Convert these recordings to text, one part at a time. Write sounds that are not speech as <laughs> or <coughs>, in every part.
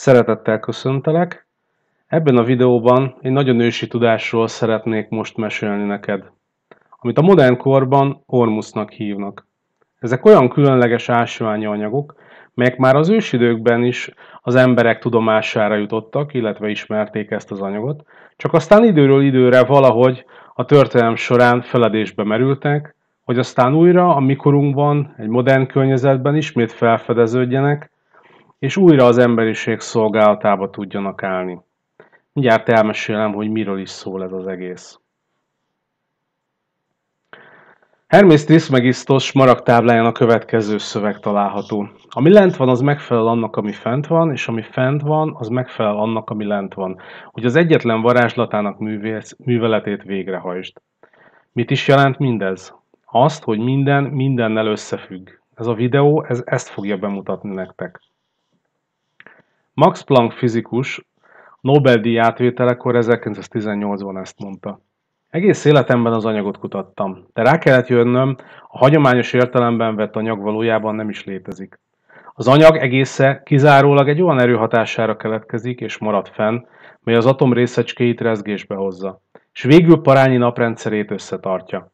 Szeretettel köszöntelek! Ebben a videóban egy nagyon ősi tudásról szeretnék most mesélni neked, amit a modern korban ormusznak hívnak. Ezek olyan különleges anyagok, melyek már az ősidőkben is az emberek tudomására jutottak, illetve ismerték ezt az anyagot, csak aztán időről időre valahogy a történelem során feledésbe merültek, hogy aztán újra a mikorunkban, egy modern környezetben ismét felfedeződjenek, és újra az emberiség szolgálatába tudjanak állni. Mindjárt elmesélem, hogy miről is szól ez az egész. Hermész Trismegistos maragtábláján a következő szöveg található. Ami lent van, az megfelel annak, ami fent van, és ami fent van, az megfelel annak, ami lent van, hogy az egyetlen varázslatának művész, műveletét végrehajtsd. Mit is jelent mindez? Azt, hogy minden mindennel összefügg. Ez a videó ez ezt fogja bemutatni nektek. Max Planck fizikus Nobel-díj átvételekor 1918-ban ezt mondta. Egész életemben az anyagot kutattam, de rá kellett jönnöm, a hagyományos értelemben vett anyag valójában nem is létezik. Az anyag egésze kizárólag egy olyan erőhatására keletkezik és marad fenn, mely az atom részecskéit rezgésbe hozza, és végül parányi naprendszerét összetartja.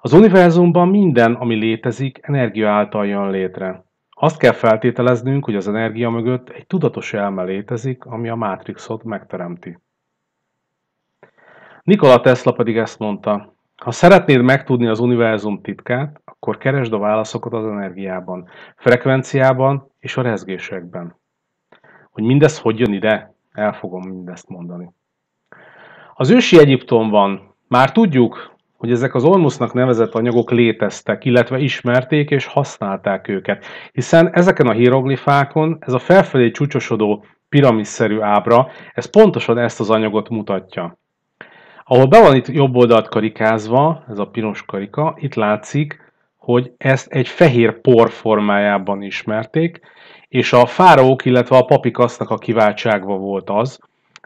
Az univerzumban minden, ami létezik, energia által jön létre. Azt kell feltételeznünk, hogy az energia mögött egy tudatos elme létezik, ami a mátrixot megteremti. Nikola Tesla pedig ezt mondta, ha szeretnéd megtudni az univerzum titkát, akkor keresd a válaszokat az energiában, frekvenciában és a rezgésekben. Hogy mindez hogy jön ide, el fogom mindezt mondani. Az ősi Egyiptomban már tudjuk, hogy ezek az olmusznak nevezett anyagok léteztek, illetve ismerték és használták őket. Hiszen ezeken a hieroglifákon ez a felfelé csúcsosodó piramisszerű ábra, ez pontosan ezt az anyagot mutatja. Ahol be van itt jobb oldalt karikázva, ez a piros karika, itt látszik, hogy ezt egy fehér por formájában ismerték, és a fáraók, illetve a papikasznak a kiváltságva volt az,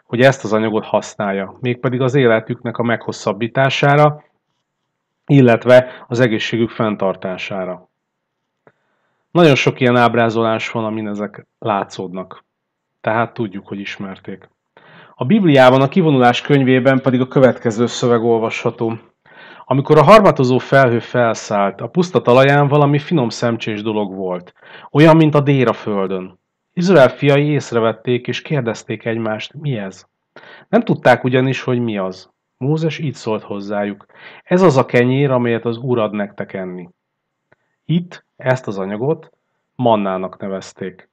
hogy ezt az anyagot használja, mégpedig az életüknek a meghosszabbítására, illetve az egészségük fenntartására. Nagyon sok ilyen ábrázolás van, amin ezek látszódnak. Tehát tudjuk, hogy ismerték. A Bibliában, a kivonulás könyvében pedig a következő szöveg olvasható. Amikor a harmatozó felhő felszállt, a puszta talaján valami finom szemcsés dolog volt, olyan, mint a déra földön. Izrael fiai észrevették és kérdezték egymást, mi ez. Nem tudták ugyanis, hogy mi az. Mózes így szólt hozzájuk, ez az a kenyér, amelyet az Úr ad nektek enni. Itt ezt az anyagot mannának nevezték.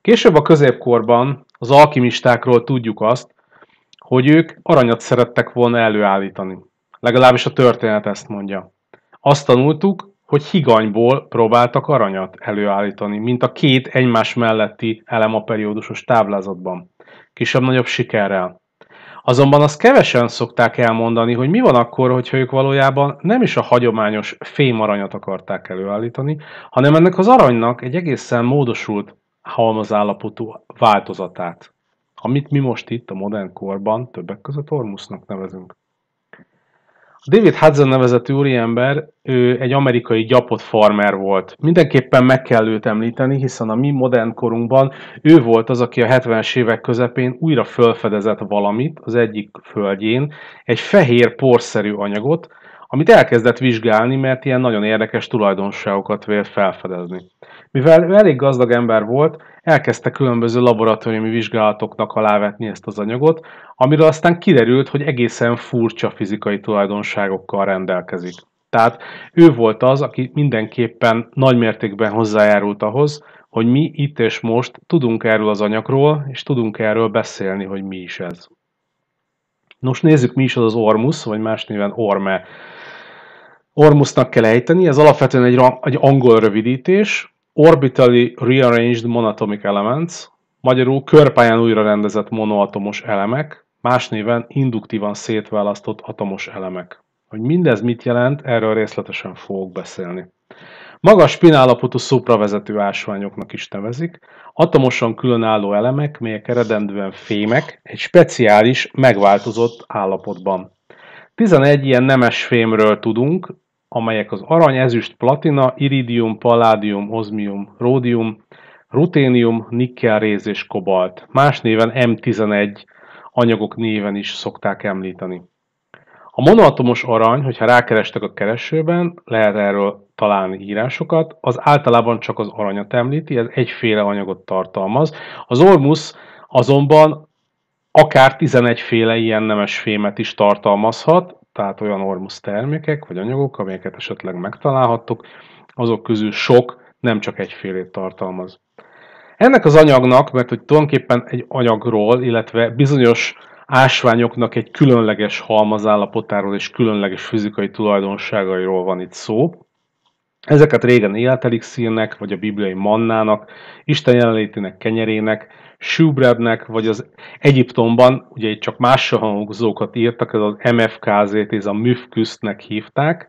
Később a középkorban az alkimistákról tudjuk azt, hogy ők aranyat szerettek volna előállítani. Legalábbis a történet ezt mondja. Azt tanultuk, hogy higanyból próbáltak aranyat előállítani, mint a két egymás melletti elem a periódusos táblázatban, kisebb-nagyobb sikerrel. Azonban azt kevesen szokták elmondani, hogy mi van akkor, hogyha ők valójában nem is a hagyományos fémaranyat akarták előállítani, hanem ennek az aranynak egy egészen módosult halmazállapotú változatát, amit mi most itt a modern korban többek között ormusznak nevezünk. David Hudson nevezetű úriember, ő egy amerikai gyapott farmer volt. Mindenképpen meg kell őt említeni, hiszen a mi modern korunkban ő volt az, aki a 70-es évek közepén újra felfedezett valamit az egyik földjén, egy fehér porszerű anyagot, amit elkezdett vizsgálni, mert ilyen nagyon érdekes tulajdonságokat vélt felfedezni. Mivel ő elég gazdag ember volt, elkezdte különböző laboratóriumi vizsgálatoknak alávetni ezt az anyagot, amiről aztán kiderült, hogy egészen furcsa fizikai tulajdonságokkal rendelkezik. Tehát ő volt az, aki mindenképpen nagymértékben hozzájárult ahhoz, hogy mi itt és most tudunk erről az anyagról, és tudunk erről beszélni, hogy mi is ez. Nos, nézzük, mi is az az Ormus, vagy más néven Orme. Ormusnak kell ejteni, ez alapvetően egy, egy angol rövidítés, Orbitally Rearranged Monatomic Elements, magyarul körpályán újra rendezett monoatomos elemek, más néven induktívan szétválasztott atomos elemek. Hogy mindez mit jelent, erről részletesen fogok beszélni. Magas spinállapotú szupravezető ásványoknak is nevezik, atomosan különálló elemek, melyek eredendően fémek, egy speciális, megváltozott állapotban. 11 ilyen nemes fémről tudunk, amelyek az arany, ezüst, platina, iridium, palládium, ozmium, ródium, ruténium, nikkel, réz és kobalt. Más néven M11 anyagok néven is szokták említeni. A monoatomos arany, hogyha rákerestek a keresőben, lehet erről találni írásokat, az általában csak az aranyat említi, ez egyféle anyagot tartalmaz. Az ormusz azonban akár 11 féle ilyen nemes fémet is tartalmazhat, tehát olyan ormusz termékek vagy anyagok, amelyeket esetleg megtalálhattok, azok közül sok nem csak egyfélét tartalmaz. Ennek az anyagnak, mert hogy tulajdonképpen egy anyagról, illetve bizonyos ásványoknak egy különleges halmazállapotáról és különleges fizikai tulajdonságairól van itt szó, Ezeket régen színnek, vagy a bibliai mannának, Isten jelenlétének kenyerének, Schubrebnek, vagy az Egyiptomban, ugye itt csak másra hangzókat írtak, ez az MFKZ-t, ez a müfküsztnek hívták,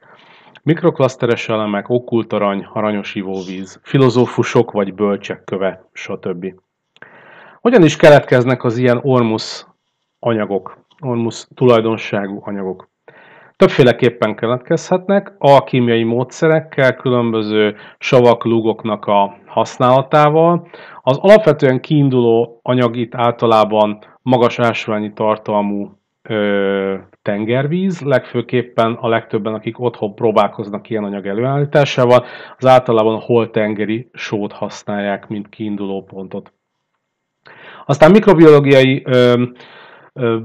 mikroklaszteres elemek, okkult arany, aranyos ivóvíz, filozófusok vagy bölcsek köve, stb. Hogyan is keletkeznek az ilyen ormus anyagok, ormus tulajdonságú anyagok? Többféleképpen keletkezhetnek, alkímiai módszerekkel, különböző savak, lúgoknak a használatával. Az alapvetően kiinduló anyag itt általában magas ásványi tartalmú ö, tengervíz, legfőképpen a legtöbben, akik otthon próbálkoznak ilyen anyag előállításával, az általában holtengeri sót használják, mint kiinduló pontot. Aztán mikrobiológiai ö, ö,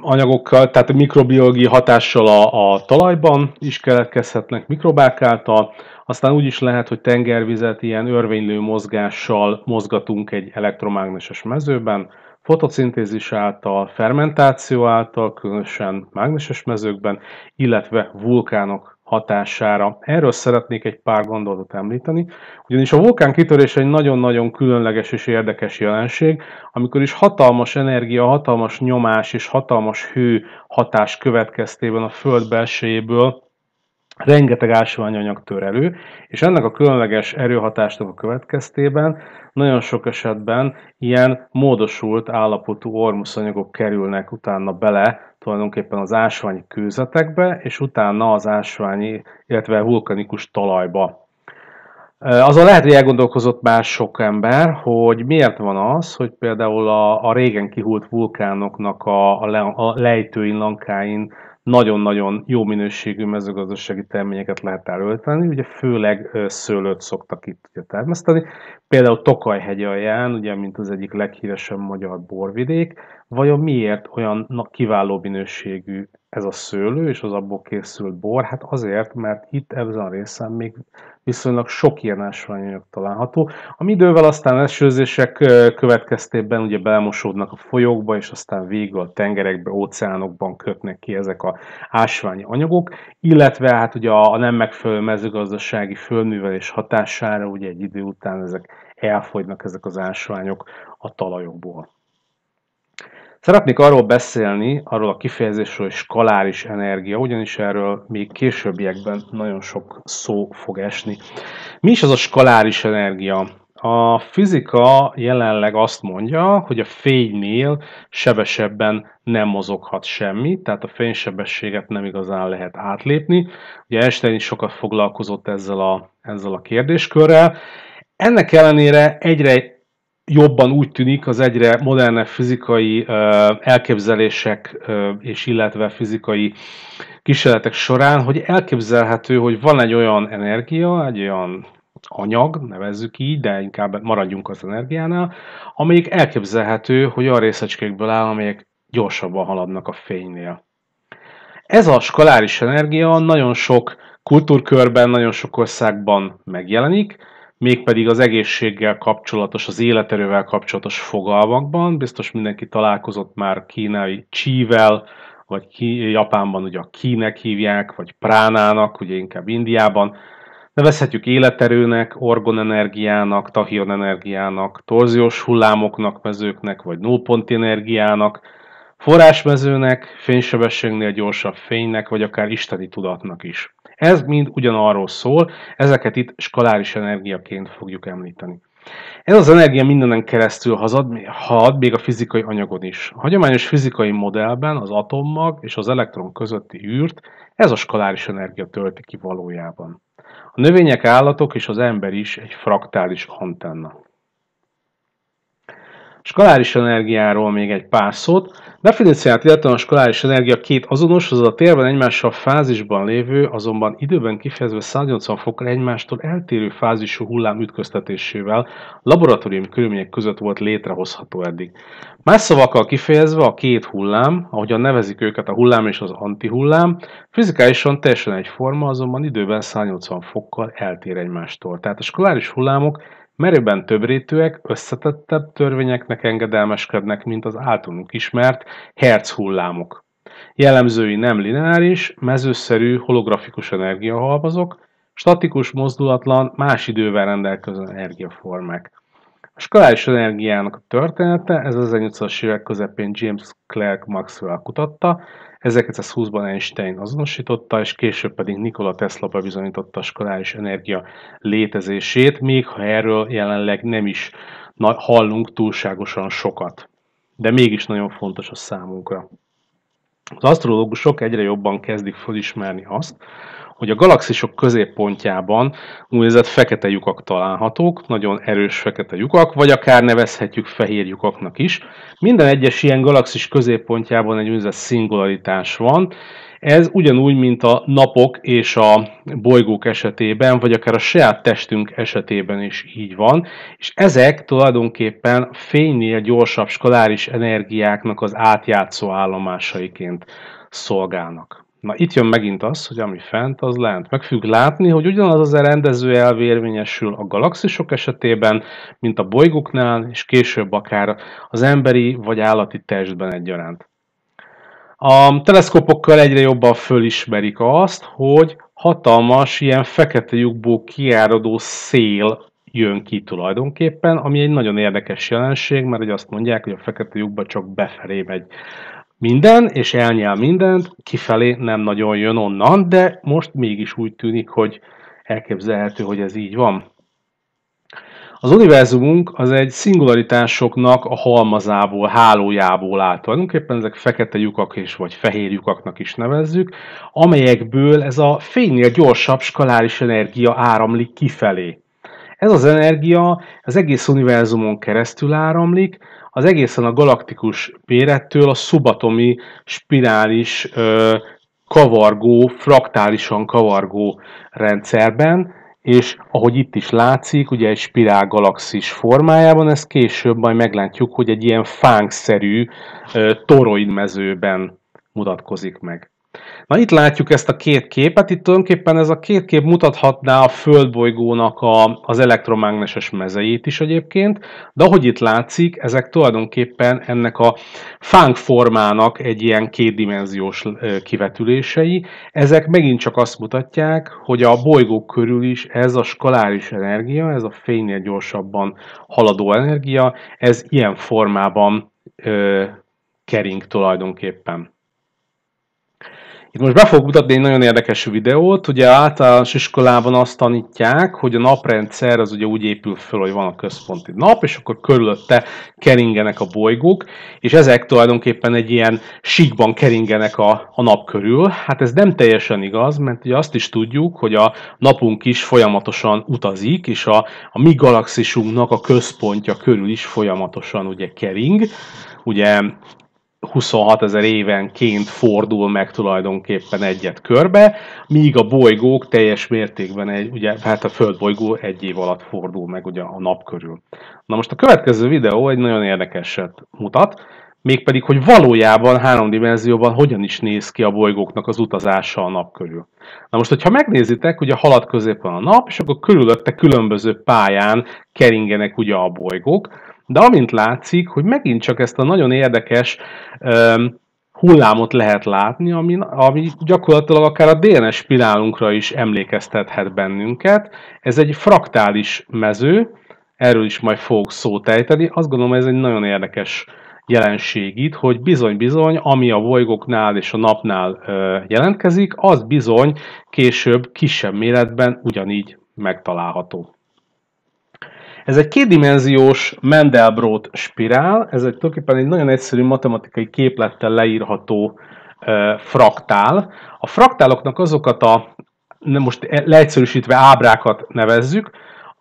anyagokkal, tehát a mikrobiológiai hatással a, a talajban is keletkezhetnek mikrobák által, aztán úgy is lehet, hogy tengervizet ilyen örvénylő mozgással mozgatunk egy elektromágneses mezőben, fotoszintézis által, fermentáció által, különösen mágneses mezőkben, illetve vulkánok hatására. Erről szeretnék egy pár gondolatot említeni, ugyanis a vulkán kitörése egy nagyon-nagyon különleges és érdekes jelenség, amikor is hatalmas energia, hatalmas nyomás és hatalmas hő hatás következtében a Föld belsejéből rengeteg ásványanyag tör elő, és ennek a különleges erőhatásnak a következtében nagyon sok esetben ilyen módosult állapotú ormuszanyagok kerülnek utána bele tulajdonképpen az ásványi kőzetekbe, és utána az ásványi, illetve vulkanikus talajba. Azzal lehet, hogy elgondolkozott már sok ember, hogy miért van az, hogy például a, a régen kihult vulkánoknak a, a, le, a lejtőin, lankáin nagyon-nagyon jó minőségű mezőgazdasági terményeket lehet előállítani, ugye főleg szőlőt szoktak itt ugye, termeszteni, például Tokajhegy alján, ugye mint az egyik leghíresebb magyar borvidék, vajon miért olyan kiváló minőségű ez a szőlő és az abból készült bor, hát azért, mert itt ebben a részen még viszonylag sok ilyen ásványanyag található, ami idővel aztán esőzések következtében ugye belmosódnak a folyókba, és aztán végül a tengerekbe, óceánokban kötnek ki ezek a ásványi anyagok, illetve hát ugye a nem megfelelő mezőgazdasági földművelés hatására ugye egy idő után ezek elfogynak ezek az ásványok a talajokból. Szeretnék arról beszélni, arról a kifejezésről, hogy skaláris energia, ugyanis erről még későbbiekben nagyon sok szó fog esni. Mi is az a skaláris energia? A fizika jelenleg azt mondja, hogy a fénynél sebesebben nem mozoghat semmi, tehát a fénysebességet nem igazán lehet átlépni. Ugye Einstein is sokat foglalkozott ezzel a, ezzel a kérdéskörrel. Ennek ellenére egyre jobban úgy tűnik az egyre modernebb fizikai elképzelések és illetve fizikai kísérletek során, hogy elképzelhető, hogy van egy olyan energia, egy olyan anyag, nevezzük így, de inkább maradjunk az energiánál, amelyik elképzelhető, hogy a részecskékből áll, amelyek gyorsabban haladnak a fénynél. Ez a skaláris energia nagyon sok kultúrkörben, nagyon sok országban megjelenik, mégpedig az egészséggel kapcsolatos, az életerővel kapcsolatos fogalmakban. Biztos mindenki találkozott már kínai csível, vagy ki, Japánban ugye a kínek hívják, vagy pránának, ugye inkább Indiában. Nevezhetjük életerőnek, orgonenergiának, tahionenergiának, torziós hullámoknak, mezőknek, vagy nullponti energiának, forrásmezőnek, fénysebességnél gyorsabb fénynek, vagy akár isteni tudatnak is. Ez mind ugyanarról szól, ezeket itt skaláris energiaként fogjuk említeni. Ez az energia mindenen keresztül hazad, had még a fizikai anyagon is. A hagyományos fizikai modellben az atommag és az elektron közötti űrt ez a skaláris energia tölti ki valójában. A növények, állatok és az ember is egy fraktális antenna. Skaláris energiáról még egy pár szót. Definíciát illetve a skaláris energia két azonos, azaz a térben egymással fázisban lévő, azonban időben kifejezve 180 fokkal egymástól eltérő fázisú hullám ütköztetésével laboratóriumi körülmények között volt létrehozható eddig. Más szavakkal kifejezve a két hullám, ahogyan nevezik őket a hullám és az antihullám, fizikálisan teljesen egyforma, azonban időben 180 fokkal eltér egymástól. Tehát a skaláris hullámok Merőben többrétűek, összetettebb törvényeknek engedelmeskednek mint az általunk ismert herc hullámok Jellemzői nem lineáris, mezőszerű holografikus energiahalmazok, statikus, mozdulatlan, más idővel rendelkező energiaformák. A skaláris energiának a története 1800-as évek közepén James Clerk Maxwell kutatta, 1920-ban Einstein azonosította, és később pedig Nikola Tesla bebizonyította a skaláris energia létezését, még ha erről jelenleg nem is hallunk túlságosan sokat. De mégis nagyon fontos a számunkra. Az asztrológusok egyre jobban kezdik felismerni azt, hogy a galaxisok középpontjában úgynevezett fekete lyukak találhatók, nagyon erős fekete lyukak, vagy akár nevezhetjük fehér lyukaknak is. Minden egyes ilyen galaxis középpontjában egy úgynevezett szingularitás van, ez ugyanúgy, mint a napok és a bolygók esetében, vagy akár a saját testünk esetében is így van, és ezek tulajdonképpen fénynél gyorsabb skaláris energiáknak az átjátszó állomásaiként szolgálnak. Na itt jön megint az, hogy ami fent, az lent. Meg függ látni, hogy ugyanaz az a rendező elv érvényesül a galaxisok esetében, mint a bolygóknál, és később akár az emberi vagy állati testben egyaránt. A teleszkopokkal egyre jobban fölismerik azt, hogy hatalmas, ilyen fekete lyukból kiáradó szél jön ki tulajdonképpen, ami egy nagyon érdekes jelenség, mert hogy azt mondják, hogy a fekete lyukba csak befelé megy minden, és elnyel mindent, kifelé nem nagyon jön onnan, de most mégis úgy tűnik, hogy elképzelhető, hogy ez így van. Az univerzumunk az egy szingularitásoknak a halmazából, hálójából áll. Tulajdonképpen ezek fekete lyukak és vagy fehér lyukaknak is nevezzük, amelyekből ez a fénynél gyorsabb skaláris energia áramlik kifelé. Ez az energia az egész univerzumon keresztül áramlik, az egészen a galaktikus mérettől a szubatomi spirális ö, kavargó, fraktálisan kavargó rendszerben, és ahogy itt is látszik, ugye egy spirál galaxis formájában, ezt később majd meglátjuk, hogy egy ilyen fánkszerű toroidmezőben mutatkozik meg. Na itt látjuk ezt a két képet, itt tulajdonképpen ez a két kép mutathatná a földbolygónak a, az elektromágneses mezeit is egyébként, de ahogy itt látszik, ezek tulajdonképpen ennek a fánk formának egy ilyen kétdimenziós kivetülései. Ezek megint csak azt mutatják, hogy a bolygók körül is ez a skaláris energia, ez a fénynél gyorsabban haladó energia, ez ilyen formában ö, kering tulajdonképpen. Itt most be fogok mutatni egy nagyon érdekes videót. Ugye általános iskolában azt tanítják, hogy a naprendszer az ugye úgy épül föl, hogy van a központi nap, és akkor körülötte keringenek a bolygók, és ezek tulajdonképpen egy ilyen síkban keringenek a, a nap körül. Hát ez nem teljesen igaz, mert ugye azt is tudjuk, hogy a napunk is folyamatosan utazik, és a, a mi galaxisunknak a központja körül is folyamatosan ugye kering. Ugye 26 ezer évenként fordul meg tulajdonképpen egyet körbe, míg a bolygók teljes mértékben, egy, ugye, hát a bolygó egy év alatt fordul meg ugye a nap körül. Na most a következő videó egy nagyon érdekeset mutat, mégpedig, hogy valójában három dimenzióban hogyan is néz ki a bolygóknak az utazása a nap körül. Na most, hogyha megnézitek, ugye halad középen a nap, és akkor körülötte különböző pályán keringenek ugye a bolygók, de amint látszik, hogy megint csak ezt a nagyon érdekes um, hullámot lehet látni, ami, ami gyakorlatilag akár a DNS spirálunkra is emlékeztethet bennünket. Ez egy fraktális mező, erről is majd fogok szót ejteni. Azt gondolom, ez egy nagyon érdekes jelenség itt, hogy bizony-bizony, ami a bolygóknál és a napnál ö, jelentkezik, az bizony később kisebb méretben ugyanígy megtalálható. Ez egy kétdimenziós Mendelbrot spirál, ez egy tulajdonképpen egy nagyon egyszerű matematikai képlettel leírható e, fraktál. A fraktáloknak azokat a most e, leegyszerűsítve ábrákat nevezzük,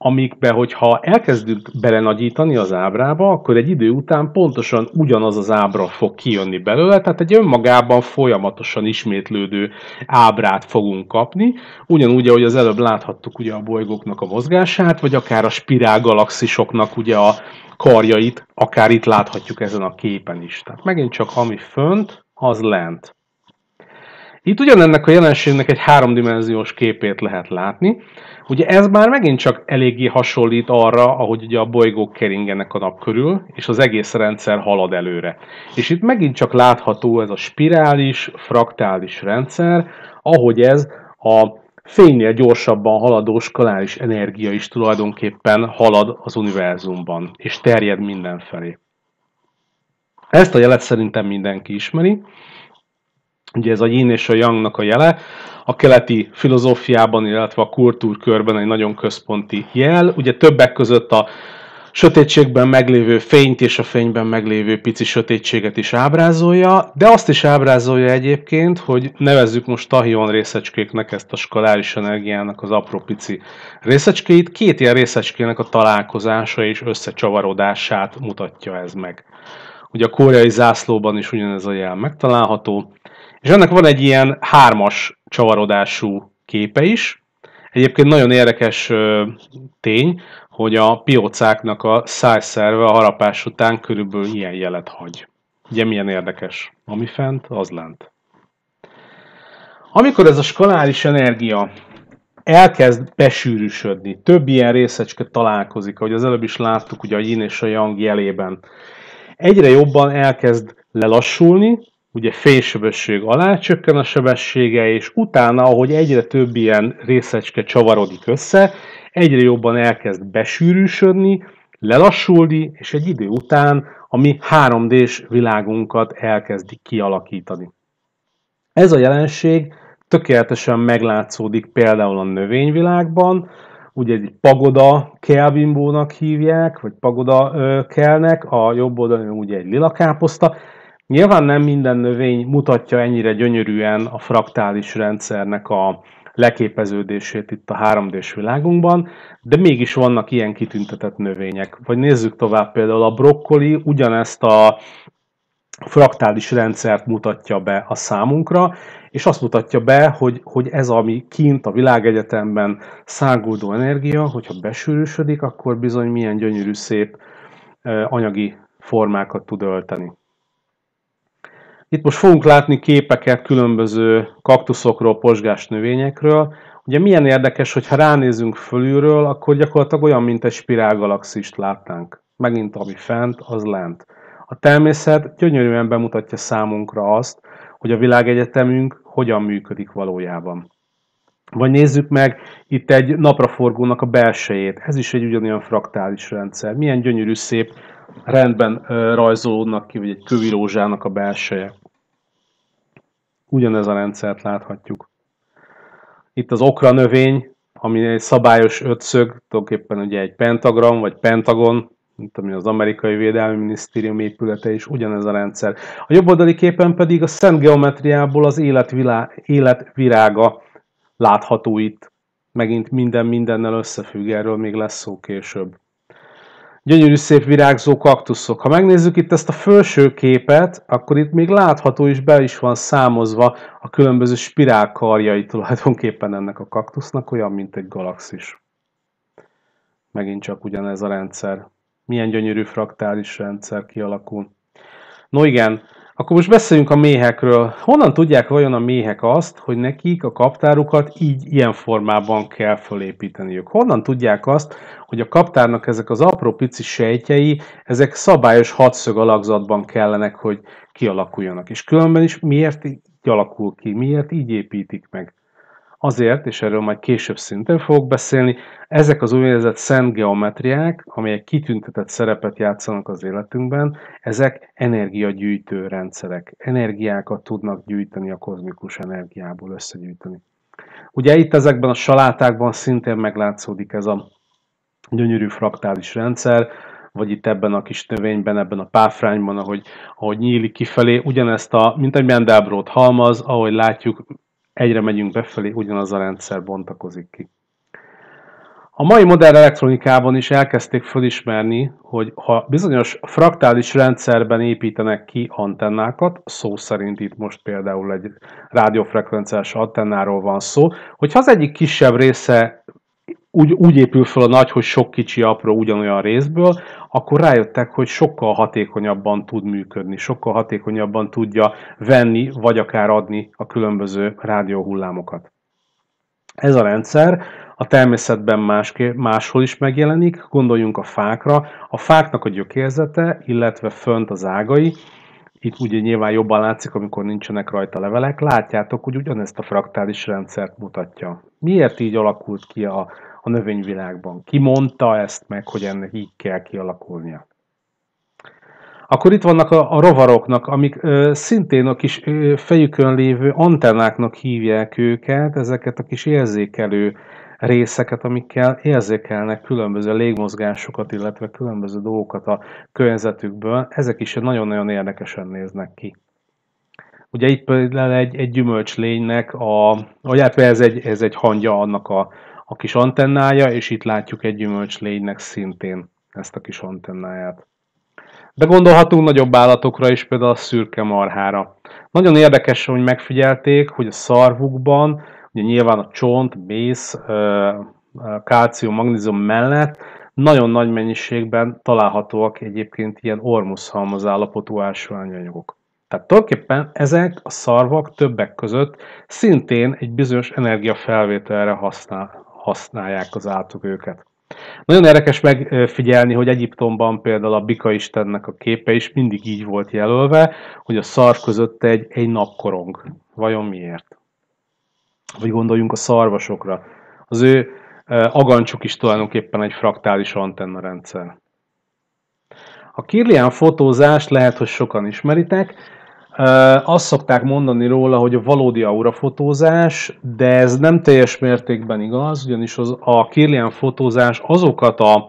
amikbe, hogyha elkezdünk belenagyítani az ábrába, akkor egy idő után pontosan ugyanaz az ábra fog kijönni belőle, tehát egy önmagában folyamatosan ismétlődő ábrát fogunk kapni, ugyanúgy, ahogy az előbb láthattuk ugye a bolygóknak a mozgását, vagy akár a spirálgalaxisoknak ugye a karjait, akár itt láthatjuk ezen a képen is. Tehát megint csak ami fönt, az lent. Itt ugyanennek a jelenségnek egy háromdimenziós képét lehet látni. Ugye ez már megint csak eléggé hasonlít arra, ahogy ugye a bolygók keringenek a nap körül, és az egész rendszer halad előre. És itt megint csak látható ez a spirális, fraktális rendszer, ahogy ez a fénynél gyorsabban haladó skalális energia is tulajdonképpen halad az univerzumban, és terjed mindenfelé. Ezt a jelet szerintem mindenki ismeri. Ugye ez a yin és a yangnak a jele, a keleti filozófiában, illetve a kultúrkörben egy nagyon központi jel. Ugye többek között a sötétségben meglévő fényt és a fényben meglévő pici sötétséget is ábrázolja, de azt is ábrázolja egyébként, hogy nevezzük most tahion részecskéknek ezt a skaláris energiának az apró pici részecskéit, két ilyen részecskének a találkozása és összecsavarodását mutatja ez meg. Ugye a koreai zászlóban is ugyanez a jel megtalálható, és ennek van egy ilyen hármas csavarodású képe is. Egyébként nagyon érdekes tény, hogy a piócáknak a szájszerve a harapás után körülbelül ilyen jelet hagy. Ugye milyen érdekes? Ami fent, az lent. Amikor ez a skaláris energia elkezd besűrűsödni, több ilyen részecske találkozik, ahogy az előbb is láttuk, ugye a yin és a yang jelében, egyre jobban elkezd lelassulni, ugye fénysebesség alá csökken a sebessége, és utána, ahogy egyre több ilyen részecske csavarodik össze, egyre jobban elkezd besűrűsödni, lelassulni, és egy idő után a mi 3D-s világunkat elkezdik kialakítani. Ez a jelenség tökéletesen meglátszódik például a növényvilágban, ugye egy pagoda kelbimbónak hívják, vagy pagoda kelnek, a jobb oldalon ugye egy lila káposzta, Nyilván nem minden növény mutatja ennyire gyönyörűen a fraktális rendszernek a leképeződését itt a 3D-s világunkban, de mégis vannak ilyen kitüntetett növények. Vagy nézzük tovább, például a brokkoli ugyanezt a fraktális rendszert mutatja be a számunkra, és azt mutatja be, hogy, hogy ez, ami kint a világegyetemben száguldó energia, hogyha besűrűsödik, akkor bizony milyen gyönyörű szép anyagi formákat tud ölteni. Itt most fogunk látni képeket különböző kaktuszokról, posgás növényekről. Ugye milyen érdekes, hogy ha ránézünk fölülről, akkor gyakorlatilag olyan, mint egy spirálgalaxist látnánk. Megint ami fent, az lent. A természet gyönyörűen bemutatja számunkra azt, hogy a világegyetemünk hogyan működik valójában. Vagy nézzük meg itt egy napraforgónak a belsejét. Ez is egy ugyanolyan fraktális rendszer. Milyen gyönyörű szép rendben rajzolódnak ki, vagy egy kövirózsának a belseje. Ugyanez a rendszert láthatjuk. Itt az okra növény, ami egy szabályos ötszög, tulajdonképpen ugye egy pentagram vagy pentagon, mint ami az amerikai védelmi minisztérium épülete is, ugyanez a rendszer. A jobb oldali képen pedig a szent geometriából az életvilá, életvirága látható itt. Megint minden mindennel összefügg, erről még lesz szó később gyönyörű szép virágzó kaktuszok. Ha megnézzük itt ezt a felső képet, akkor itt még látható is be is van számozva a különböző spirálkarjai tulajdonképpen ennek a kaktusznak, olyan, mint egy galaxis. Megint csak ugyanez a rendszer. Milyen gyönyörű fraktális rendszer kialakul. No igen, akkor most beszéljünk a méhekről. Honnan tudják vajon a méhek azt, hogy nekik a kaptárukat így ilyen formában kell fölépíteniük? Honnan tudják azt, hogy a kaptárnak ezek az apró pici sejtjei, ezek szabályos hatszög alakzatban kellenek, hogy kialakuljanak? És különben is miért így alakul ki? Miért így építik meg? Azért, és erről majd később szinten fogok beszélni, ezek az úgynevezett szent geometriák, amelyek kitüntetett szerepet játszanak az életünkben, ezek energiagyűjtő rendszerek. Energiákat tudnak gyűjteni a kozmikus energiából, összegyűjteni. Ugye itt ezekben a salátákban szintén meglátszódik ez a gyönyörű fraktális rendszer, vagy itt ebben a kis növényben, ebben a páfrányban, ahogy, ahogy nyílik kifelé, ugyanezt a, mint egy mendelbrót halmaz, ahogy látjuk, egyre megyünk befelé, ugyanaz a rendszer bontakozik ki. A mai modern elektronikában is elkezdték felismerni, hogy ha bizonyos fraktális rendszerben építenek ki antennákat, szó szerint itt most például egy rádiófrekvenciás antennáról van szó, hogyha az egyik kisebb része úgy, úgy épül fel a nagy, hogy sok kicsi apró ugyanolyan részből, akkor rájöttek, hogy sokkal hatékonyabban tud működni, sokkal hatékonyabban tudja venni, vagy akár adni a különböző rádióhullámokat. Ez a rendszer a természetben máské, máshol is megjelenik, gondoljunk a fákra. A fáknak a gyökérzete, illetve fönt az ágai, itt ugye nyilván jobban látszik, amikor nincsenek rajta levelek, látjátok, hogy ugyanezt a fraktális rendszert mutatja. Miért így alakult ki a, a növényvilágban. Ki mondta ezt meg, hogy ennek így kell kialakulnia? Akkor itt vannak a, a rovaroknak, amik ö, szintén a kis ö, fejükön lévő antennáknak hívják őket, ezeket a kis érzékelő részeket, amikkel érzékelnek különböző légmozgásokat, illetve különböző dolgokat a környezetükből. Ezek is nagyon-nagyon érdekesen néznek ki. Ugye itt például egy, egy gyümölcslénynek, a, ugye ez egy, ez egy hangja annak a a kis antennája, és itt látjuk egy gyümölcslénynek szintén ezt a kis antennáját. De gondolhatunk nagyobb állatokra is, például a szürke marhára. Nagyon érdekes, hogy megfigyelték, hogy a szarvukban, ugye nyilván a csont, mész, kálcium, magnézium mellett nagyon nagy mennyiségben találhatóak egyébként ilyen ormuszhalmaz állapotú ásványanyagok. Tehát tulajdonképpen ezek a szarvak többek között szintén egy bizonyos energiafelvételre használ, használják az átok őket. Nagyon érdekes megfigyelni, hogy Egyiptomban például a Bika Istennek a képe is mindig így volt jelölve, hogy a szar között egy, egy napkorong. Vajon miért? Vagy gondoljunk a szarvasokra. Az ő agancsuk is tulajdonképpen egy fraktális antenna rendszer. A Kirlian fotózást lehet, hogy sokan ismeritek, azt szokták mondani róla, hogy a valódi aurafotózás, de ez nem teljes mértékben igaz, ugyanis az, a Kirlian fotózás azokat a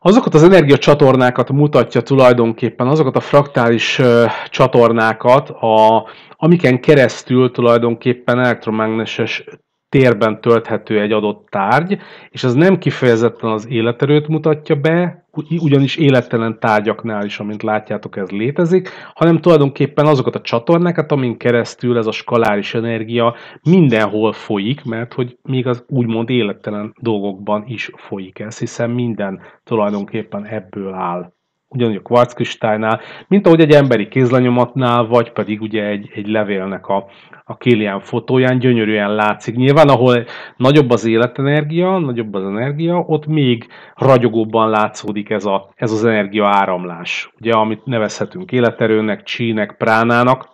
azokat az energiacsatornákat mutatja tulajdonképpen, azokat a fraktális ö, csatornákat, a, amiken keresztül tulajdonképpen elektromágneses térben tölthető egy adott tárgy, és ez nem kifejezetten az életerőt mutatja be, ugyanis élettelen tárgyaknál is, amint látjátok, ez létezik, hanem tulajdonképpen azokat a csatornákat, amin keresztül ez a skaláris energia mindenhol folyik, mert hogy még az úgymond élettelen dolgokban is folyik ez, hiszen minden tulajdonképpen ebből áll ugyanúgy a kvarckistálynál, mint ahogy egy emberi kézlenyomatnál, vagy pedig ugye egy, egy levélnek a, a kélián fotóján gyönyörűen látszik. Nyilván, ahol nagyobb az életenergia, nagyobb az energia, ott még ragyogóbban látszódik ez, a, ez az energia áramlás, ugye, amit nevezhetünk életerőnek, csínek, pránának,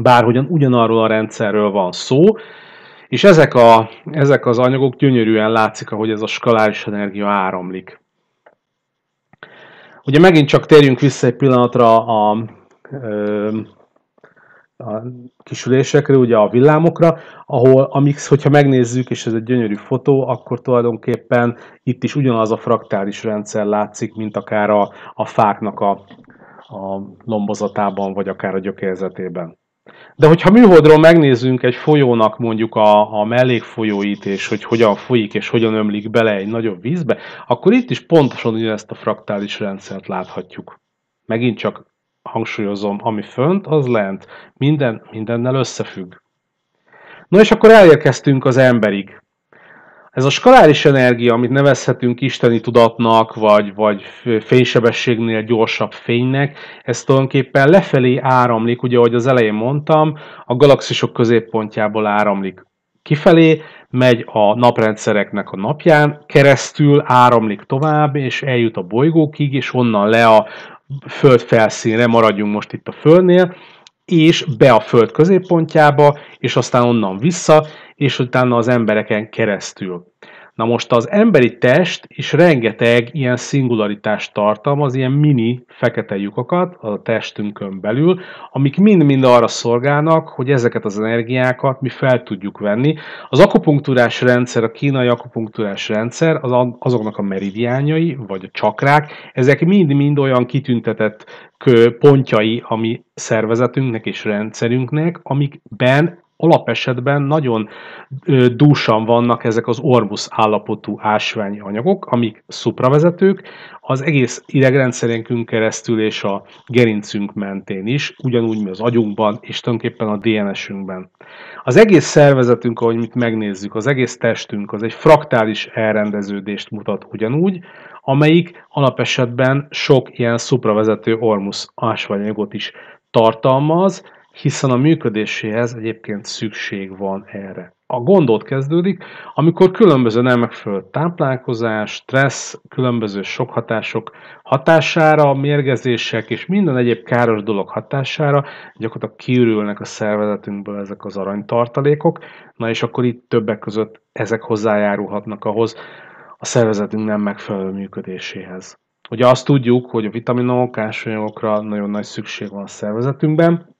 bárhogyan ugyanarról a rendszerről van szó, és ezek, a, ezek az anyagok gyönyörűen látszik, ahogy ez a skaláris energia áramlik. Ugye megint csak térjünk vissza egy pillanatra a, a kisülésekre, ugye a villámokra, ahol amix, hogyha megnézzük, és ez egy gyönyörű fotó, akkor tulajdonképpen itt is ugyanaz a fraktális rendszer látszik, mint akár a, a fáknak a, a lombozatában, vagy akár a gyökérzetében. De hogyha műholdról megnézzünk egy folyónak mondjuk a, a mellékfolyóit, és hogy hogyan folyik és hogyan ömlik bele egy nagyobb vízbe, akkor itt is pontosan ugyanezt a fraktális rendszert láthatjuk. Megint csak hangsúlyozom, ami fönt, az lent. Minden mindennel összefügg. Na és akkor elérkeztünk az emberig. Ez a skaláris energia, amit nevezhetünk isteni tudatnak, vagy, vagy fénysebességnél gyorsabb fénynek, ez tulajdonképpen lefelé áramlik, ugye ahogy az elején mondtam, a galaxisok középpontjából áramlik kifelé, megy a naprendszereknek a napján, keresztül áramlik tovább, és eljut a bolygókig, és onnan le a föld felszínre, maradjunk most itt a földnél, és be a föld középpontjába, és aztán onnan vissza, és utána az embereken keresztül. Na most az emberi test is rengeteg ilyen szingularitást tartalmaz, ilyen mini fekete lyukakat a testünkön belül, amik mind-mind arra szolgálnak, hogy ezeket az energiákat mi fel tudjuk venni. Az akupunktúrás rendszer, a kínai akupunktúrás rendszer, az azoknak a meridiányai, vagy a csakrák, ezek mind-mind olyan kitüntetett pontjai a mi szervezetünknek és rendszerünknek, amikben alapesetben nagyon dúsan vannak ezek az ormusz állapotú ásványi anyagok, amik szupravezetők, az egész idegrendszerünkön keresztül és a gerincünk mentén is, ugyanúgy az agyunkban és tulajdonképpen a DNS-ünkben. Az egész szervezetünk, ahogy mit megnézzük, az egész testünk, az egy fraktális elrendeződést mutat ugyanúgy, amelyik alapesetben sok ilyen szupravezető ormusz ásványanyagot is tartalmaz, hiszen a működéséhez egyébként szükség van erre. A gondot kezdődik, amikor különböző nem megfelelő táplálkozás, stressz, különböző sok hatások hatására, mérgezések és minden egyéb káros dolog hatására gyakorlatilag kiürülnek a szervezetünkből ezek az aranytartalékok, na és akkor itt többek között ezek hozzájárulhatnak ahhoz a szervezetünk nem megfelelő működéséhez. Ugye azt tudjuk, hogy a vitaminok, ásványokra nagyon nagy szükség van a szervezetünkben,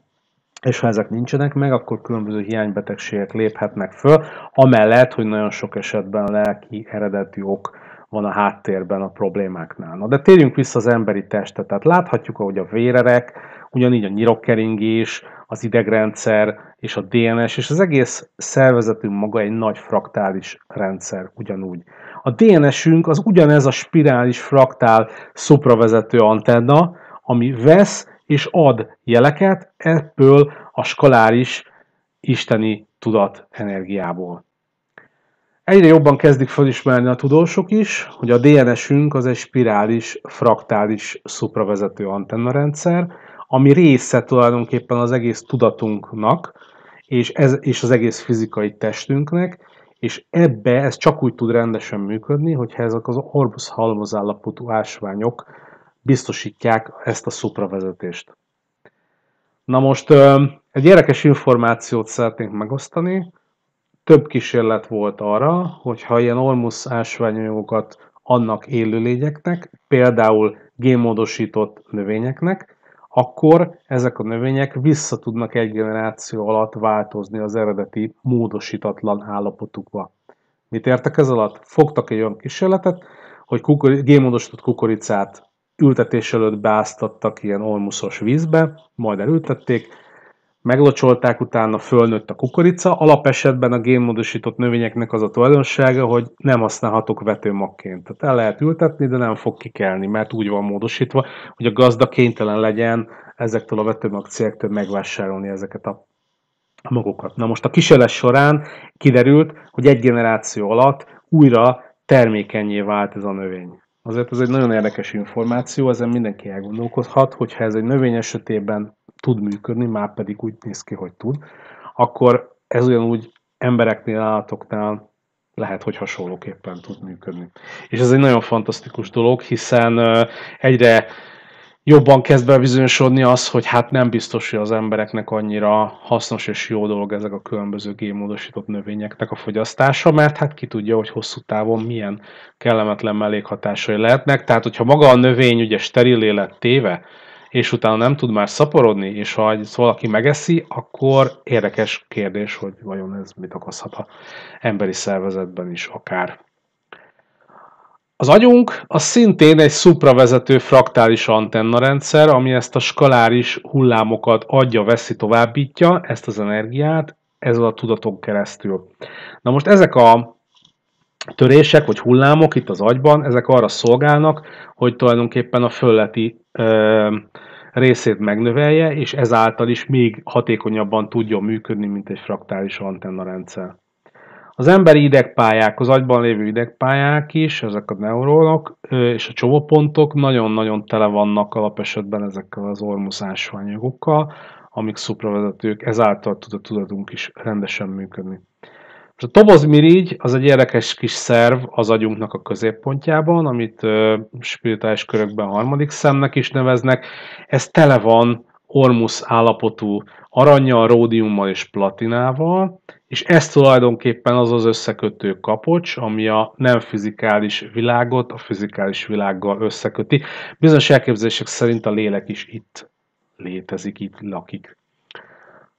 és ha ezek nincsenek meg, akkor különböző hiánybetegségek léphetnek föl, amellett, hogy nagyon sok esetben a lelki eredeti ok van a háttérben a problémáknál. Na, de térjünk vissza az emberi testet. Tehát láthatjuk, ahogy a vérerek, ugyanígy a nyirokkeringés, az idegrendszer és a DNS, és az egész szervezetünk maga egy nagy fraktális rendszer ugyanúgy. A DNS-ünk az ugyanez a spirális fraktál szupravezető antenna, ami vesz és ad jeleket ebből a skaláris isteni tudat energiából. Egyre jobban kezdik felismerni a tudósok is, hogy a DNS-ünk az egy spirális, fraktális szupravezető antennarendszer, ami része tulajdonképpen az egész tudatunknak, és, ez, és az egész fizikai testünknek, és ebbe ez csak úgy tud rendesen működni, hogyha ezek az orbusz halmozállapotú ásványok biztosítják ezt a szupravezetést. Na most egy érdekes információt szeretnénk megosztani. Több kísérlet volt arra, hogy ha ilyen olmusz ásványanyagokat annak élőlényeknek, például gémódosított növényeknek, akkor ezek a növények vissza tudnak egy generáció alatt változni az eredeti módosítatlan állapotukba. Mit értek ez alatt? Fogtak egy olyan kísérletet, hogy kukori- gémódosított kukoricát ültetés előtt beáztattak ilyen olmuszos vízbe, majd elültették, meglocsolták, utána fölnőtt a kukorica. Alapesetben a génmódosított növényeknek az a tulajdonsága, hogy nem használhatók vetőmagként. Tehát el lehet ültetni, de nem fog kikelni, mert úgy van módosítva, hogy a gazda kénytelen legyen ezektől a vetőmag cégektől megvásárolni ezeket a magukat. Na most a kísérlet során kiderült, hogy egy generáció alatt újra termékenyé vált ez a növény. Azért ez egy nagyon érdekes információ, ezen mindenki elgondolkodhat, hogyha ez egy növény esetében tud működni, már pedig úgy néz ki, hogy tud, akkor ez ugyanúgy embereknél, állatoknál lehet, hogy hasonlóképpen tud működni. És ez egy nagyon fantasztikus dolog, hiszen egyre jobban kezd bebizonyosodni az, hogy hát nem biztos, hogy az embereknek annyira hasznos és jó dolog ezek a különböző gémódosított növényeknek a fogyasztása, mert hát ki tudja, hogy hosszú távon milyen kellemetlen mellékhatásai lehetnek. Tehát, hogyha maga a növény ugye steril élet téve, és utána nem tud már szaporodni, és ha ezt valaki megeszi, akkor érdekes kérdés, hogy vajon ez mit okozhat a emberi szervezetben is akár. Az agyunk az szintén egy szupravezető fraktális antenna rendszer, ami ezt a skaláris hullámokat adja, veszi, továbbítja, ezt az energiát, ezzel a tudatok keresztül. Na most ezek a törések vagy hullámok itt az agyban, ezek arra szolgálnak, hogy tulajdonképpen a fölleti ö, részét megnövelje, és ezáltal is még hatékonyabban tudjon működni, mint egy fraktális antennarendszer. Az emberi idegpályák, az agyban lévő idegpályák is, ezek a neurónok és a csomópontok nagyon-nagyon tele vannak alapesetben ezekkel az ormuszás anyagokkal, amik szupravezetők, ezáltal tud a tudatunk is rendesen működni. a tobozmirigy az egy érdekes kis szerv az agyunknak a középpontjában, amit spirituális körökben harmadik szemnek is neveznek. Ez tele van ormusz állapotú aranyjal, ródiummal és platinával, és ez tulajdonképpen az az összekötő kapocs, ami a nem fizikális világot a fizikális világgal összeköti. Bizonyos elképzelések szerint a lélek is itt létezik, itt lakik.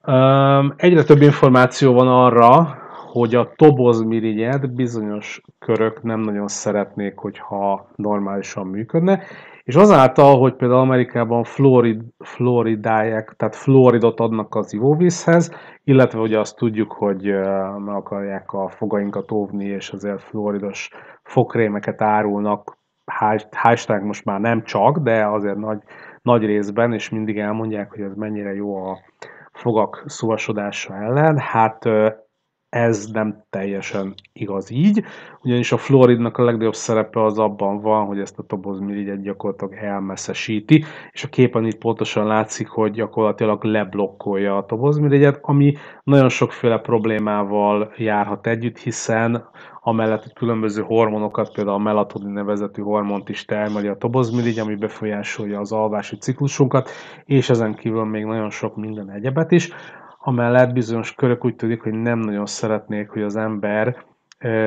Um, egyre több információ van arra, hogy a tobozmirigyet bizonyos körök nem nagyon szeretnék, hogyha normálisan működne, és azáltal, hogy például Amerikában Florid, Floridáják, tehát Floridot adnak az ivóvízhez, illetve ugye azt tudjuk, hogy meg akarják a fogainkat óvni, és azért Floridos fokrémeket árulnak, hashtag most már nem csak, de azért nagy, nagy részben, és mindig elmondják, hogy ez mennyire jó a fogak szúvasodása ellen. Hát ez nem teljesen igaz így, ugyanis a Floridnak a legnagyobb szerepe az abban van, hogy ezt a toboz mirigyet gyakorlatilag elmeszesíti, és a képen itt pontosan látszik, hogy gyakorlatilag leblokkolja a toboz ami nagyon sokféle problémával járhat együtt, hiszen amellett, hogy különböző hormonokat, például a melatonin nevezetű hormont is termeli a tobozmirigy, ami befolyásolja az alvási ciklusunkat, és ezen kívül még nagyon sok minden egyebet is. Amellett bizonyos körök úgy tűnik, hogy nem nagyon szeretnék, hogy az ember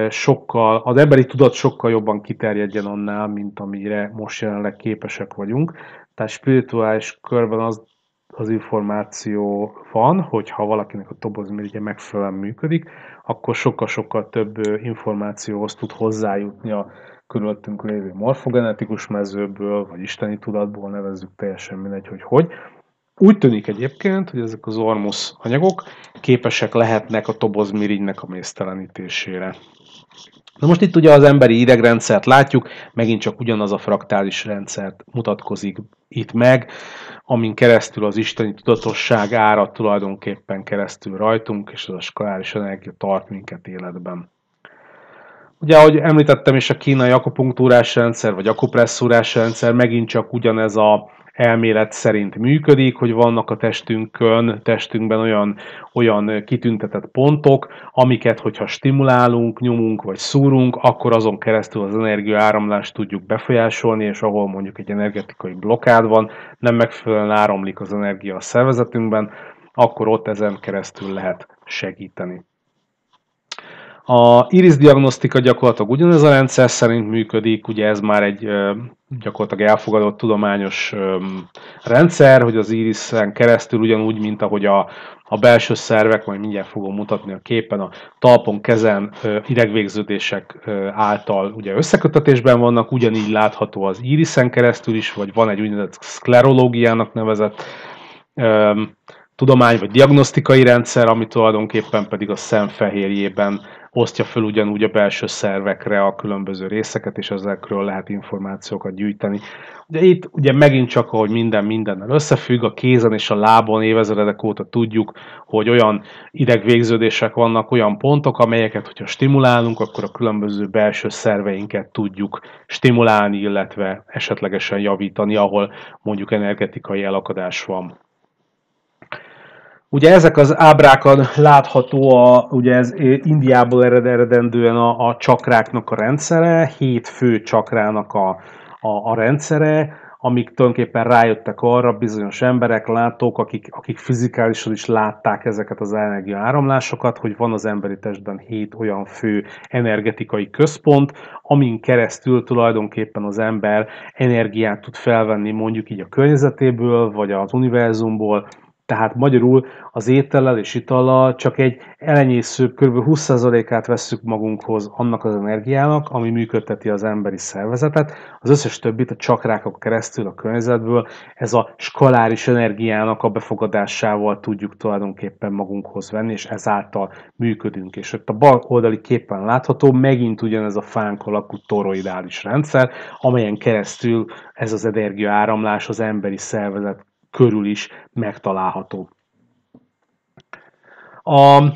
sokkal, az emberi tudat sokkal jobban kiterjedjen annál, mint amire most jelenleg képesek vagyunk. Tehát spirituális körben az, az információ van, hogy ha valakinek a toboz tobozmérigye megfelelően működik, akkor sokkal-sokkal több információhoz tud hozzájutni a körülöttünk lévő morfogenetikus mezőből, vagy isteni tudatból, nevezzük teljesen mindegy, hogy hogy. Úgy tűnik egyébként, hogy ezek az ormusz anyagok képesek lehetnek a tobozmirigynek a mésztelenítésére. Na most itt ugye az emberi idegrendszert látjuk, megint csak ugyanaz a fraktális rendszert mutatkozik itt meg, amin keresztül az isteni tudatosság ára tulajdonképpen keresztül rajtunk, és az a skaláris energia tart minket életben. Ugye, ahogy említettem is, a kínai akupunktúrás rendszer, vagy akupresszúrás rendszer megint csak ugyanez a elmélet szerint működik, hogy vannak a testünkön, testünkben olyan, olyan kitüntetett pontok, amiket, hogyha stimulálunk, nyomunk vagy szúrunk, akkor azon keresztül az energiaáramlást tudjuk befolyásolni, és ahol mondjuk egy energetikai blokád van, nem megfelelően áramlik az energia a szervezetünkben, akkor ott ezen keresztül lehet segíteni. A iris diagnosztika gyakorlatilag ugyanez a rendszer szerint működik, ugye ez már egy gyakorlatilag elfogadott tudományos rendszer, hogy az irisen keresztül ugyanúgy, mint ahogy a, a belső szervek, majd mindjárt fogom mutatni a képen, a talpon, kezen idegvégződések által ugye összekötetésben vannak, ugyanígy látható az irisen keresztül is, vagy van egy úgynevezett szklerológiának nevezett tudomány vagy diagnosztikai rendszer, ami tulajdonképpen pedig a szemfehérjében osztja fel ugyanúgy a belső szervekre a különböző részeket, és ezekről lehet információkat gyűjteni. Ugye itt ugye megint csak, ahogy minden mindennel összefügg, a kézen és a lábon évezredek óta tudjuk, hogy olyan idegvégződések vannak, olyan pontok, amelyeket, hogyha stimulálunk, akkor a különböző belső szerveinket tudjuk stimulálni, illetve esetlegesen javítani, ahol mondjuk energetikai elakadás van. Ugye ezek az ábrákon látható, a, ugye ez Indiából ered eredendően a, a csakráknak a rendszere, hét fő csakrának a, a, a rendszere, amik tulajdonképpen rájöttek arra bizonyos emberek, látók, akik, akik fizikálisan is látták ezeket az energiaáramlásokat, hogy van az emberi testben hét olyan fő energetikai központ, amin keresztül tulajdonképpen az ember energiát tud felvenni mondjuk így a környezetéből, vagy az univerzumból, tehát magyarul az étellel és itallal csak egy elenyésző kb. 20%-át vesszük magunkhoz annak az energiának, ami működteti az emberi szervezetet, az összes többit a csakrákok keresztül a környezetből ez a skaláris energiának a befogadásával tudjuk tulajdonképpen magunkhoz venni, és ezáltal működünk. És ott a bal oldali képen látható megint ugyanez a fánk alakú toroidális rendszer, amelyen keresztül ez az energiaáramlás az emberi szervezet körül is megtalálható. A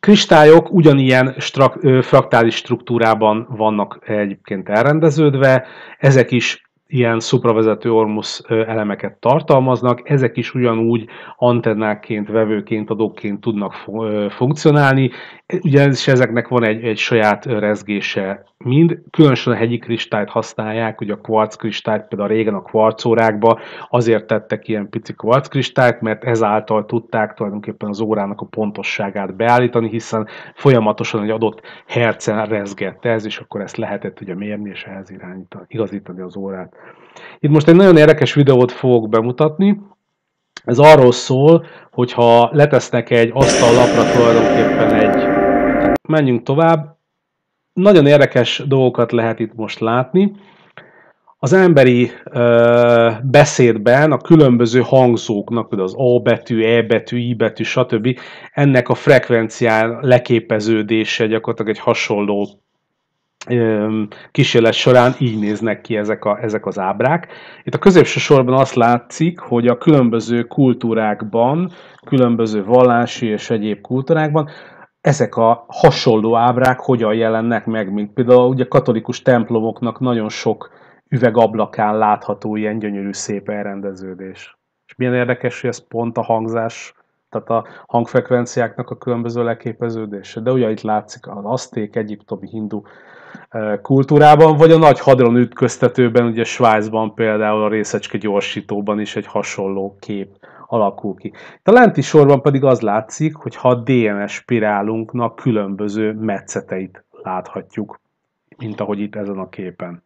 kristályok ugyanilyen strak, fraktális struktúrában vannak egyébként elrendeződve, ezek is ilyen szupravezető ormusz elemeket tartalmaznak, ezek is ugyanúgy antennákként, vevőként, adóként tudnak funkcionálni, ugyanis ezeknek van egy, egy saját rezgése mind, különösen a hegyi kristályt használják, ugye a kvarc kristályt például régen a kvarcórákba azért tettek ilyen pici kvarc kristályt, mert ezáltal tudták tulajdonképpen az órának a pontosságát beállítani, hiszen folyamatosan egy adott hercen rezgett ez, és akkor ezt lehetett ugye mérni, és ehhez irányítani, igazítani az órát. Itt most egy nagyon érdekes videót fogok bemutatni. Ez arról szól, hogyha letesznek egy asztallapra tulajdonképpen egy... Menjünk tovább. Nagyon érdekes dolgokat lehet itt most látni. Az emberi ö, beszédben a különböző hangzóknak, például az A betű, E betű, I betű, stb. ennek a frekvencián leképeződése gyakorlatilag egy hasonló kísérlet során így néznek ki ezek, a, ezek az ábrák. Itt a középső sorban azt látszik, hogy a különböző kultúrákban, különböző vallási és egyéb kultúrákban ezek a hasonló ábrák hogyan jelennek meg, mint például ugye katolikus templomoknak nagyon sok üvegablakán látható ilyen gyönyörű szép elrendeződés. És milyen érdekes, hogy ez pont a hangzás tehát a hangfrekvenciáknak a különböző leképeződése. De ugye itt látszik az aszték, egyiptomi, hindu kultúrában, vagy a nagy hadron ütköztetőben, ugye Svájcban például a részecske gyorsítóban is egy hasonló kép alakul ki. Itt a lenti sorban pedig az látszik, hogy ha a DNS spirálunknak különböző metszeteit láthatjuk, mint ahogy itt ezen a képen.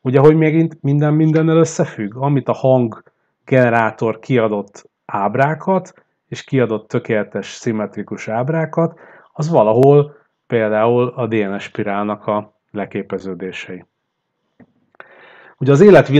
Ugye, hogy megint minden mindennel összefügg, amit a hang generátor kiadott ábrákat, és kiadott tökéletes szimmetrikus ábrákat, az valahol például a DNS spirálnak a leképeződései. Ugye az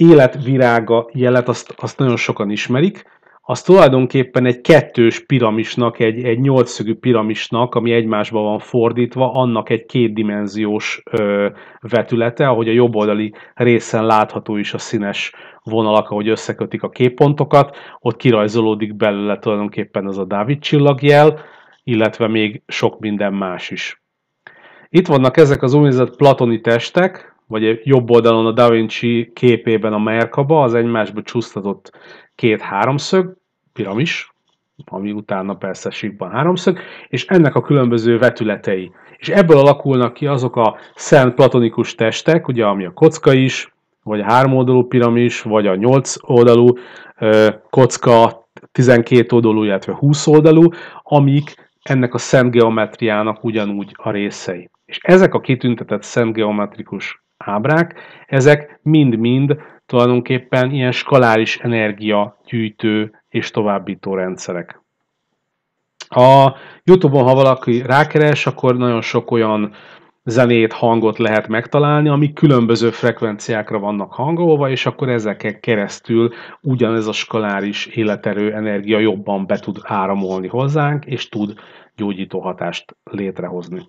életvirága jelet azt, azt nagyon sokan ismerik, az tulajdonképpen egy kettős piramisnak, egy, egy nyolcszögű piramisnak, ami egymásba van fordítva, annak egy kétdimenziós ö, vetülete, ahogy a jobb oldali részen látható is a színes vonalak, ahogy összekötik a képpontokat, ott kirajzolódik belőle tulajdonképpen az a Dávid csillagjel, illetve még sok minden más is. Itt vannak ezek az úgynevezett platoni testek, vagy jobb oldalon a Da Vinci képében a Merkaba, az egymásba csúsztatott két háromszög, piramis, ami utána persze síkban háromszög, és ennek a különböző vetületei. És ebből alakulnak ki azok a szent platonikus testek, ugye ami a kocka is, vagy a háromoldalú piramis, vagy a nyolc oldalú ö, kocka, 12 oldalú, illetve 20 oldalú, amik ennek a szemgeometriának ugyanúgy a részei. És ezek a kitüntetett szemgeometrikus ábrák, ezek mind-mind tulajdonképpen ilyen skaláris energia gyűjtő és továbbító rendszerek. A Youtube-on, ha valaki rákeres, akkor nagyon sok olyan zenét, hangot lehet megtalálni, ami különböző frekvenciákra vannak hangolva, és akkor ezeken keresztül ugyanez a skaláris életerő energia jobban be tud áramolni hozzánk, és tud gyógyító hatást létrehozni.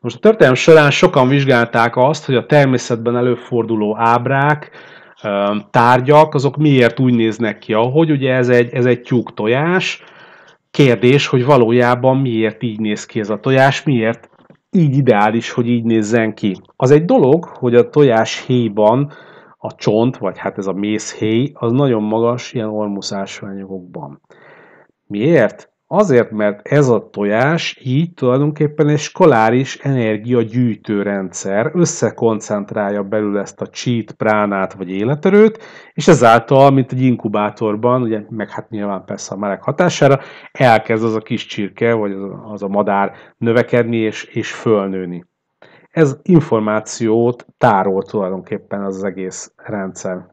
Most a történelem során sokan vizsgálták azt, hogy a természetben előforduló ábrák, tárgyak, azok miért úgy néznek ki, ahogy ugye ez egy, ez egy tyúk tojás, kérdés, hogy valójában miért így néz ki ez a tojás, miért így ideális, hogy így nézzen ki. Az egy dolog, hogy a tojás héjban a csont, vagy hát ez a héj, az nagyon magas ilyen ormuszásványokban. Miért? Azért, mert ez a tojás így tulajdonképpen egy skoláris energiagyűjtő rendszer összekoncentrálja belül ezt a csít, pránát vagy életerőt, és ezáltal, mint egy inkubátorban, ugye, meg hát nyilván persze a meleg hatására, elkezd az a kis csirke, vagy az a, az a madár növekedni és, és fölnőni. Ez információt tárol tulajdonképpen az, az egész rendszer.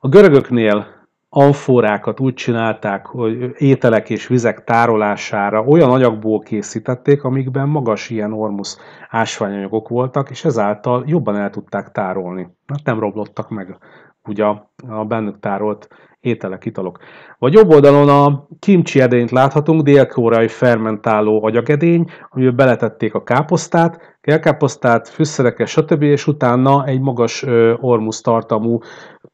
A görögöknél amforákat úgy csinálták, hogy ételek és vizek tárolására olyan anyagból készítették, amikben magas ilyen ormusz ásványanyagok voltak, és ezáltal jobban el tudták tárolni. Hát nem roblottak meg ugye a bennük tárolt ételek, italok. Vagy jobb oldalon a kimchi edényt láthatunk, dél-koreai fermentáló agyagedény, amiben beletették a káposztát, kelkáposztát, fűszerekkel, stb. és utána egy magas ormusz tartalmú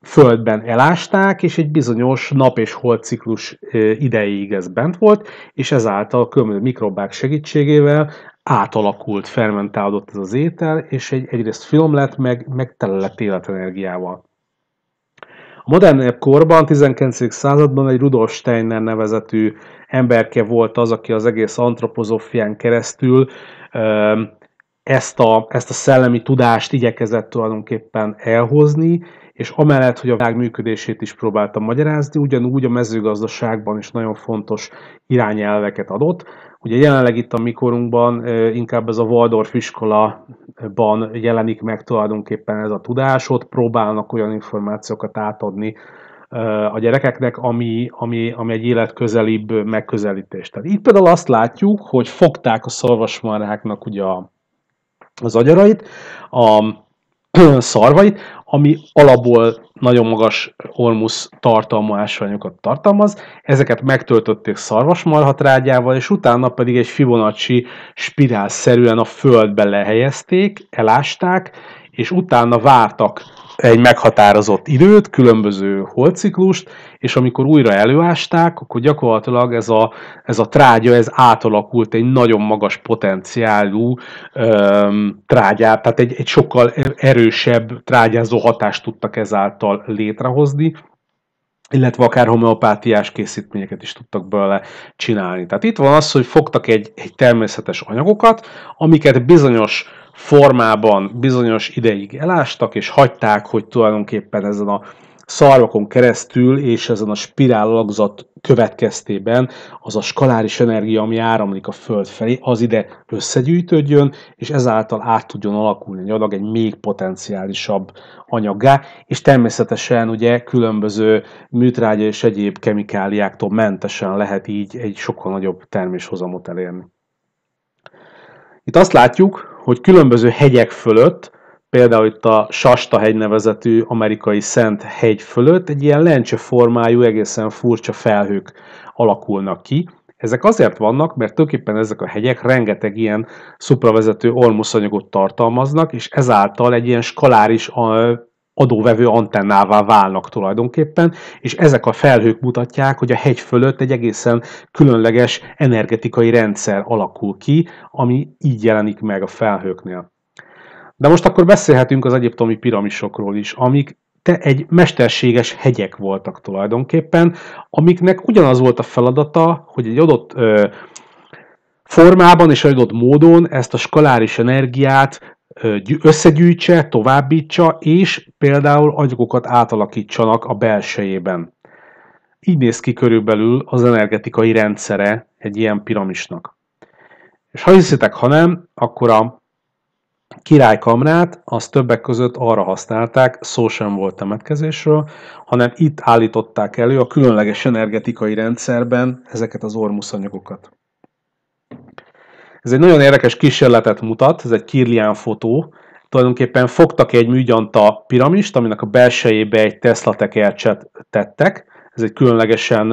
földben elásták, és egy bizonyos nap és holdciklus ideig ez bent volt, és ezáltal különböző mikrobák segítségével átalakult, fermentálódott ez az étel, és egy, egyrészt film lett, meg, meg tele lett életenergiával. A modernebb korban, 19. században egy Rudolf Steiner nevezetű emberke volt az, aki az egész antropozófián keresztül ezt a, ezt a szellemi tudást igyekezett tulajdonképpen elhozni, és amellett, hogy a világ működését is próbáltam magyarázni, ugyanúgy a mezőgazdaságban is nagyon fontos irányelveket adott. Ugye jelenleg itt a mikorunkban inkább ez a Waldorf iskola ban jelenik meg tulajdonképpen ez a tudás, ott próbálnak olyan információkat átadni a gyerekeknek, ami, ami, ami egy életközelibb megközelítés. Tehát itt például azt látjuk, hogy fogták a szarvasmarháknak ugye a, az agyarait, a, <clears throat> szarvait, ami alapból nagyon magas hormusz tartalmú ásványokat tartalmaz, ezeket megtöltötték szarvasmarha és utána pedig egy Fibonacci spirálszerűen a földbe lehelyezték, elásták, és utána vártak egy meghatározott időt, különböző holciklust, és amikor újra előásták, akkor gyakorlatilag ez a, ez a trágya, ez átalakult egy nagyon magas potenciálú öm, trágyát, tehát egy, egy sokkal er-, erősebb trágyázó hatást tudtak ezáltal létrehozni, illetve akár homeopátiás készítményeket is tudtak belőle csinálni. Tehát itt van az, hogy fogtak egy, egy természetes anyagokat, amiket bizonyos formában bizonyos ideig elástak, és hagyták, hogy tulajdonképpen ezen a szarvakon keresztül és ezen a spirál alakzat következtében az a skaláris energia, ami áramlik a Föld felé, az ide összegyűjtődjön, és ezáltal át tudjon alakulni egy adag egy még potenciálisabb anyaggá, és természetesen ugye különböző műtrágya és egyéb kemikáliáktól mentesen lehet így egy sokkal nagyobb terméshozamot elérni. Itt azt látjuk, hogy különböző hegyek fölött, például itt a Sasta hegy nevezetű amerikai Szent hegy fölött egy ilyen lencse formájú, egészen furcsa felhők alakulnak ki. Ezek azért vannak, mert tulajdonképpen ezek a hegyek rengeteg ilyen szupravezető olmuszanyagot tartalmaznak, és ezáltal egy ilyen skaláris adóvevő antennává válnak tulajdonképpen, és ezek a felhők mutatják, hogy a hegy fölött egy egészen különleges energetikai rendszer alakul ki, ami így jelenik meg a felhőknél. De most akkor beszélhetünk az egyiptomi piramisokról is, amik te egy mesterséges hegyek voltak tulajdonképpen, amiknek ugyanaz volt a feladata, hogy egy adott ö, formában és adott módon ezt a skaláris energiát összegyűjtse, továbbítsa, és például anyagokat átalakítsanak a belsejében. Így néz ki körülbelül az energetikai rendszere egy ilyen piramisnak. És ha hiszitek, ha nem, akkor a királykamrát az többek között arra használták, szó sem volt temetkezésről, hanem itt állították elő a különleges energetikai rendszerben ezeket az ormuszanyagokat. Ez egy nagyon érdekes kísérletet mutat, ez egy Kirlian fotó. Tulajdonképpen fogtak egy műgyanta piramist, aminek a belsejébe egy Tesla tekercset tettek, ez egy különlegesen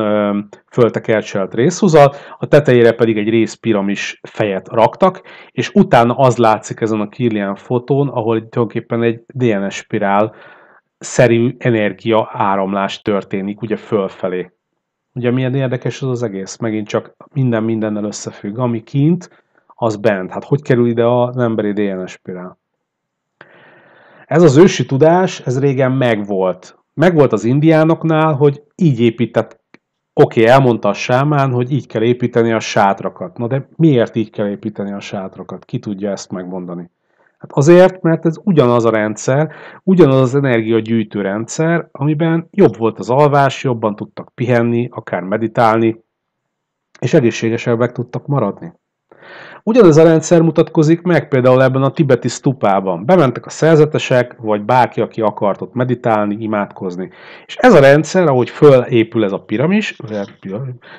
föltekercselt részhúzal, a tetejére pedig egy rész piramis fejet raktak, és utána az látszik ezen a Kirlian fotón, ahol tulajdonképpen egy DNS spirál szerű energia áramlás történik, ugye fölfelé. Ugye milyen érdekes az az egész? Megint csak minden mindennel összefügg. Ami kint, az bent. Hát hogy kerül ide az emberi DNS-pire? Ez az ősi tudás, ez régen megvolt. Megvolt az indiánoknál, hogy így épített, oké, okay, elmondta a sámán, hogy így kell építeni a sátrakat. Na de miért így kell építeni a sátrakat? Ki tudja ezt megmondani? Hát azért, mert ez ugyanaz a rendszer, ugyanaz az energiagyűjtő rendszer, amiben jobb volt az alvás, jobban tudtak pihenni, akár meditálni, és egészségesebbek tudtak maradni. Ugyanez a rendszer mutatkozik meg például ebben a tibeti stupában. Bementek a szerzetesek, vagy bárki, aki akart ott meditálni, imádkozni. És ez a rendszer, ahogy fölépül ez a piramis,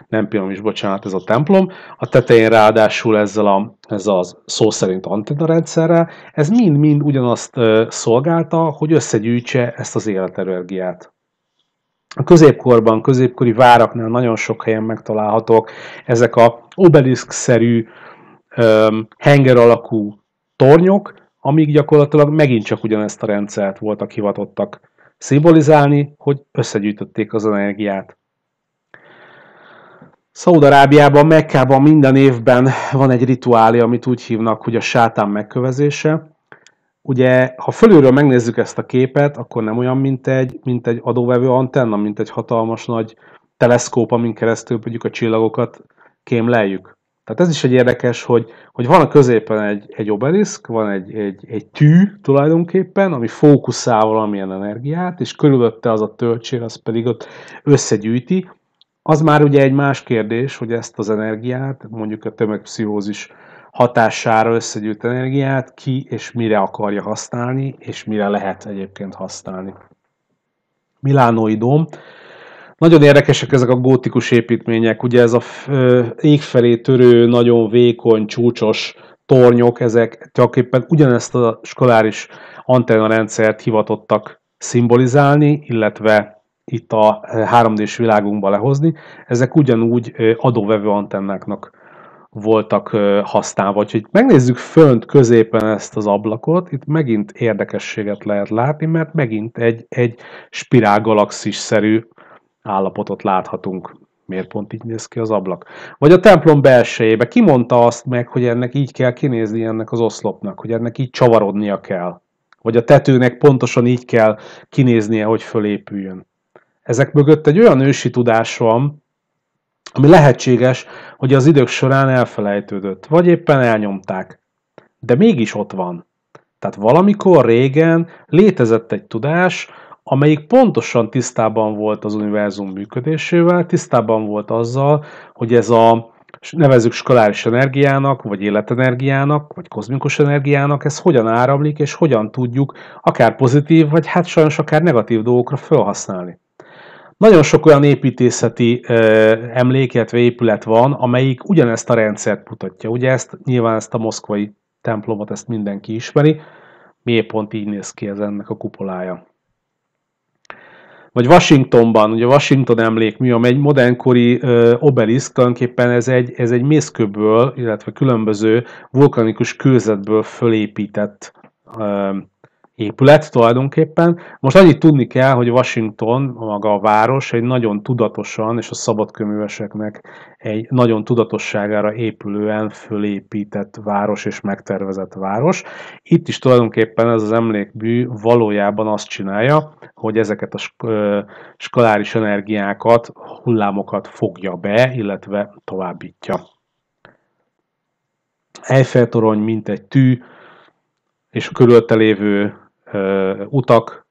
nem piramis, bocsánat, ez a templom, a tetején ráadásul ezzel a, ez az szó szerint antenna rendszerrel, ez mind-mind ugyanazt szolgálta, hogy összegyűjtse ezt az életenergiát. A középkorban, középkori váraknál nagyon sok helyen megtalálhatók ezek a obelisk-szerű henger alakú tornyok, amik gyakorlatilag megint csak ugyanezt a rendszert voltak hivatottak szimbolizálni, hogy összegyűjtötték az energiát. Szaudarábiában, Mekkában minden évben van egy rituálé, amit úgy hívnak, hogy a sátán megkövezése. Ugye, ha fölülről megnézzük ezt a képet, akkor nem olyan, mint egy, mint egy adóvevő antenna, mint egy hatalmas nagy teleszkóp, amin keresztül mondjuk a csillagokat kémleljük. Tehát ez is egy érdekes, hogy, hogy van a középen egy, egy obeliszk, van egy, egy, egy tű tulajdonképpen, ami fókuszál valamilyen energiát, és körülötte az a töltsér, az pedig ott összegyűjti. Az már ugye egy más kérdés, hogy ezt az energiát, mondjuk a tömegpszichózis hatására összegyűjt energiát ki és mire akarja használni, és mire lehet egyébként használni. Milánói dom, nagyon érdekesek ezek a gótikus építmények, ugye ez a ég felé törő, nagyon vékony, csúcsos tornyok, ezek tulajdonképpen ugyanezt a skoláris antennarendszert hivatottak szimbolizálni, illetve itt a 3D-s világunkba lehozni. Ezek ugyanúgy adóvevő antennáknak voltak használva. Úgyhogy megnézzük fönt középen ezt az ablakot, itt megint érdekességet lehet látni, mert megint egy, egy spirálgalaxis-szerű állapotot láthatunk. Miért pont így néz ki az ablak? Vagy a templom belsejébe. Ki mondta azt meg, hogy ennek így kell kinézni ennek az oszlopnak, hogy ennek így csavarodnia kell? Vagy a tetőnek pontosan így kell kinéznie, hogy fölépüljön? Ezek mögött egy olyan ősi tudás van, ami lehetséges, hogy az idők során elfelejtődött, vagy éppen elnyomták. De mégis ott van. Tehát valamikor régen létezett egy tudás, amelyik pontosan tisztában volt az univerzum működésével, tisztában volt azzal, hogy ez a nevezük skaláris energiának, vagy életenergiának, vagy kozmikus energiának, ez hogyan áramlik, és hogyan tudjuk akár pozitív, vagy hát sajnos akár negatív dolgokra felhasználni. Nagyon sok olyan építészeti ö, emlék, illetve épület van, amelyik ugyanezt a rendszert mutatja. Ugye ezt nyilván ezt a moszkvai templomot, ezt mindenki ismeri, miért pont így néz ki ez ennek a kupolája vagy Washingtonban, ugye Washington emlékműam, egy modernkori ö, obeliszk, tulajdonképpen ez egy, ez egy mészkőből, illetve különböző vulkanikus kőzetből fölépített ö, épület tulajdonképpen. Most annyit tudni kell, hogy Washington, maga a város egy nagyon tudatosan, és a szabadköműveseknek egy nagyon tudatosságára épülően fölépített város és megtervezett város. Itt is tulajdonképpen ez az emlékbű valójában azt csinálja, hogy ezeket a skaláris energiákat, hullámokat fogja be, illetve továbbítja. Eiffel torony, mint egy tű, és a körülötte lévő utak,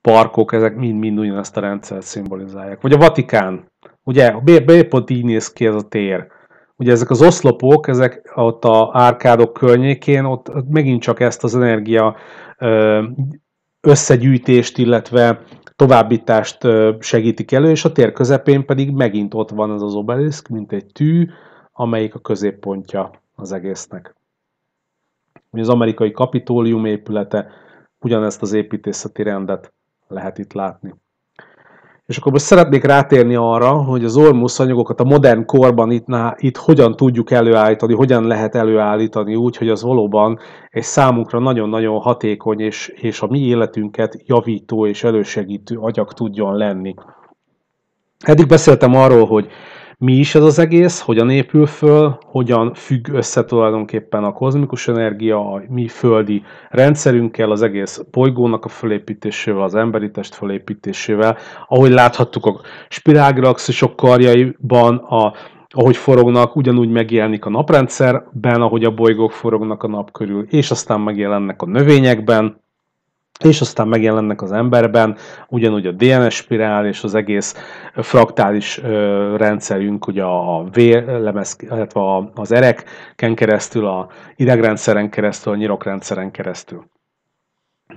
parkok, ezek mind-mind ugyanazt a rendszert szimbolizálják. Vagy a Vatikán. Ugye, miért pont így néz ki ez a tér? Ugye ezek az oszlopok, ezek ott a árkádok környékén, ott megint csak ezt az energia összegyűjtést, illetve továbbítást segítik elő, és a tér közepén pedig megint ott van ez az obeliszk, mint egy tű, amelyik a középpontja az egésznek hogy az amerikai kapitólium épülete, ugyanezt az építészeti rendet lehet itt látni. És akkor most szeretnék rátérni arra, hogy az ormusz anyagokat a modern korban itt, ná, itt hogyan tudjuk előállítani, hogyan lehet előállítani úgy, hogy az valóban egy számunkra nagyon-nagyon hatékony és, és a mi életünket javító és elősegítő anyag tudjon lenni. Eddig beszéltem arról, hogy mi is ez az egész, hogyan épül föl, hogyan függ össze tulajdonképpen a kozmikus energia a mi földi rendszerünkkel, az egész bolygónak a fölépítésével, az emberi test fölépítésével, ahogy láthattuk a spirálgraxisok karjaiban, a, ahogy forognak, ugyanúgy megjelenik a naprendszerben, ahogy a bolygók forognak a nap körül, és aztán megjelennek a növényekben, és aztán megjelennek az emberben, ugyanúgy a DNS spirál és az egész fraktális rendszerünk, ugye a vérlemez, illetve az erekken keresztül, a idegrendszeren keresztül, a nyirokrendszeren keresztül.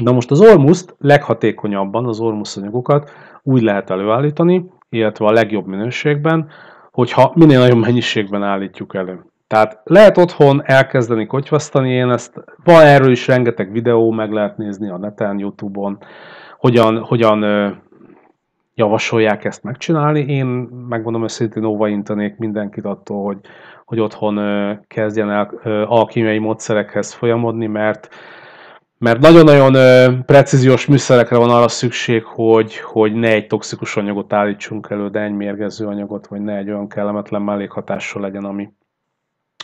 Na most az ormuszt leghatékonyabban, az ormusz anyagokat úgy lehet előállítani, illetve a legjobb minőségben, hogyha minél nagyobb mennyiségben állítjuk elő. Tehát lehet otthon elkezdeni kotyvasztani, én ezt, van erről is rengeteg videó, meg lehet nézni a neten, Youtube-on, hogyan, hogyan ö, javasolják ezt megcsinálni. Én megmondom őszintén óvaintanék mindenkit attól, hogy, hogy otthon ö, kezdjen el ö, alkimiai módszerekhez folyamodni, mert mert nagyon-nagyon ö, precíziós műszerekre van arra szükség, hogy, hogy ne egy toxikus anyagot állítsunk elő, de egy mérgező anyagot, vagy ne egy olyan kellemetlen mellékhatással legyen, ami,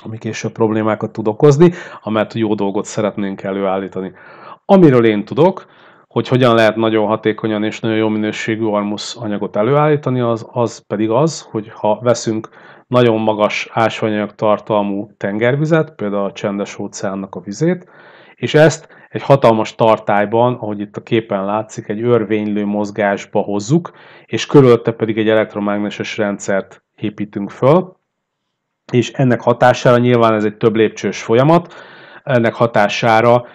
ami később problémákat tud okozni, amellett jó dolgot szeretnénk előállítani. Amiről én tudok, hogy hogyan lehet nagyon hatékonyan és nagyon jó minőségű almusz anyagot előállítani, az, az pedig az, hogy ha veszünk nagyon magas ásványanyag tartalmú tengervizet, például a csendes óceánnak a vizét, és ezt egy hatalmas tartályban, ahogy itt a képen látszik, egy örvénylő mozgásba hozzuk, és körülötte pedig egy elektromágneses rendszert építünk föl, és ennek hatására nyilván ez egy több lépcsős folyamat, ennek hatására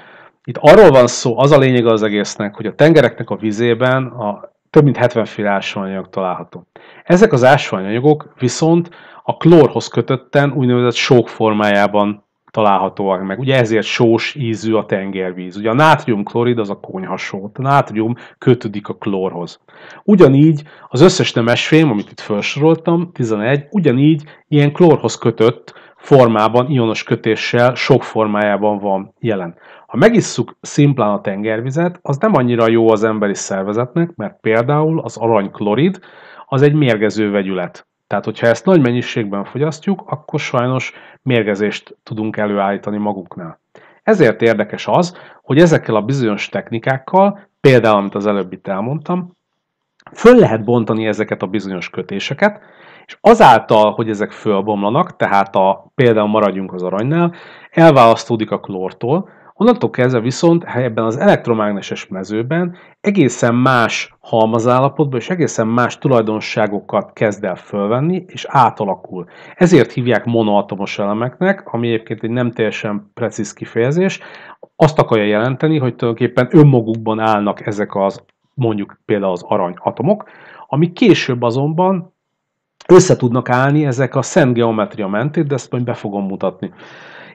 itt arról van szó, az a lényeg az egésznek, hogy a tengereknek a vizében a több mint 70 féle ásványanyag található. Ezek az ásványanyagok viszont a klórhoz kötötten úgynevezett sók formájában találhatóak meg. Ugye ezért sós ízű a tengervíz. Ugye a nátriumklorid az a konyhasót. A nátrium kötődik a klórhoz. Ugyanígy az összes nemesfém, amit itt felsoroltam, 11, ugyanígy ilyen klórhoz kötött formában, ionos kötéssel, sok formájában van jelen. Ha megisszuk szimplán a tengervizet, az nem annyira jó az emberi szervezetnek, mert például az aranyklorid, az egy mérgező vegyület. Tehát, hogyha ezt nagy mennyiségben fogyasztjuk, akkor sajnos mérgezést tudunk előállítani magunknál. Ezért érdekes az, hogy ezekkel a bizonyos technikákkal, például amit az előbb itt elmondtam, föl lehet bontani ezeket a bizonyos kötéseket, és azáltal, hogy ezek fölbomlanak, tehát a, például maradjunk az aranynál, elválasztódik a klórtól, Onnantól kezdve viszont ebben az elektromágneses mezőben egészen más halmazállapotban és egészen más tulajdonságokat kezd el fölvenni és átalakul. Ezért hívják monoatomos elemeknek, ami egyébként egy nem teljesen precíz kifejezés, azt akarja jelenteni, hogy tulajdonképpen önmagukban állnak ezek az mondjuk például az aranyatomok, ami később azonban össze tudnak állni ezek a szent geometria mentét, de ezt majd be fogom mutatni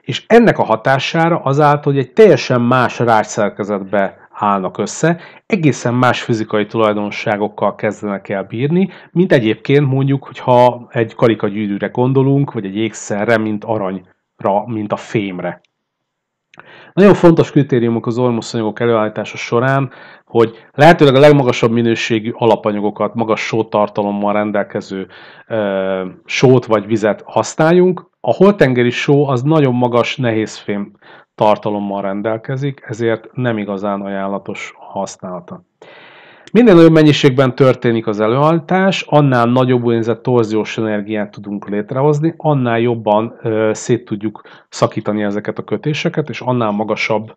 és ennek a hatására azáltal, hogy egy teljesen más rácszerkezetbe állnak össze, egészen más fizikai tulajdonságokkal kezdenek el bírni, mint egyébként mondjuk, hogyha egy gyűrűre gondolunk, vagy egy ékszerre, mint aranyra, mint a fémre. Nagyon fontos kritériumok az ormoszanyagok előállítása során, hogy lehetőleg a legmagasabb minőségű alapanyagokat, magas sótartalommal rendelkező ö, sót vagy vizet használjunk, a Holtengeri só az nagyon magas nehézfém tartalommal rendelkezik, ezért nem igazán ajánlatos használata. Minél nagyobb mennyiségben történik az előállítás, annál nagyobb úgynevezett torziós energiát tudunk létrehozni, annál jobban ö, szét tudjuk szakítani ezeket a kötéseket, és annál magasabb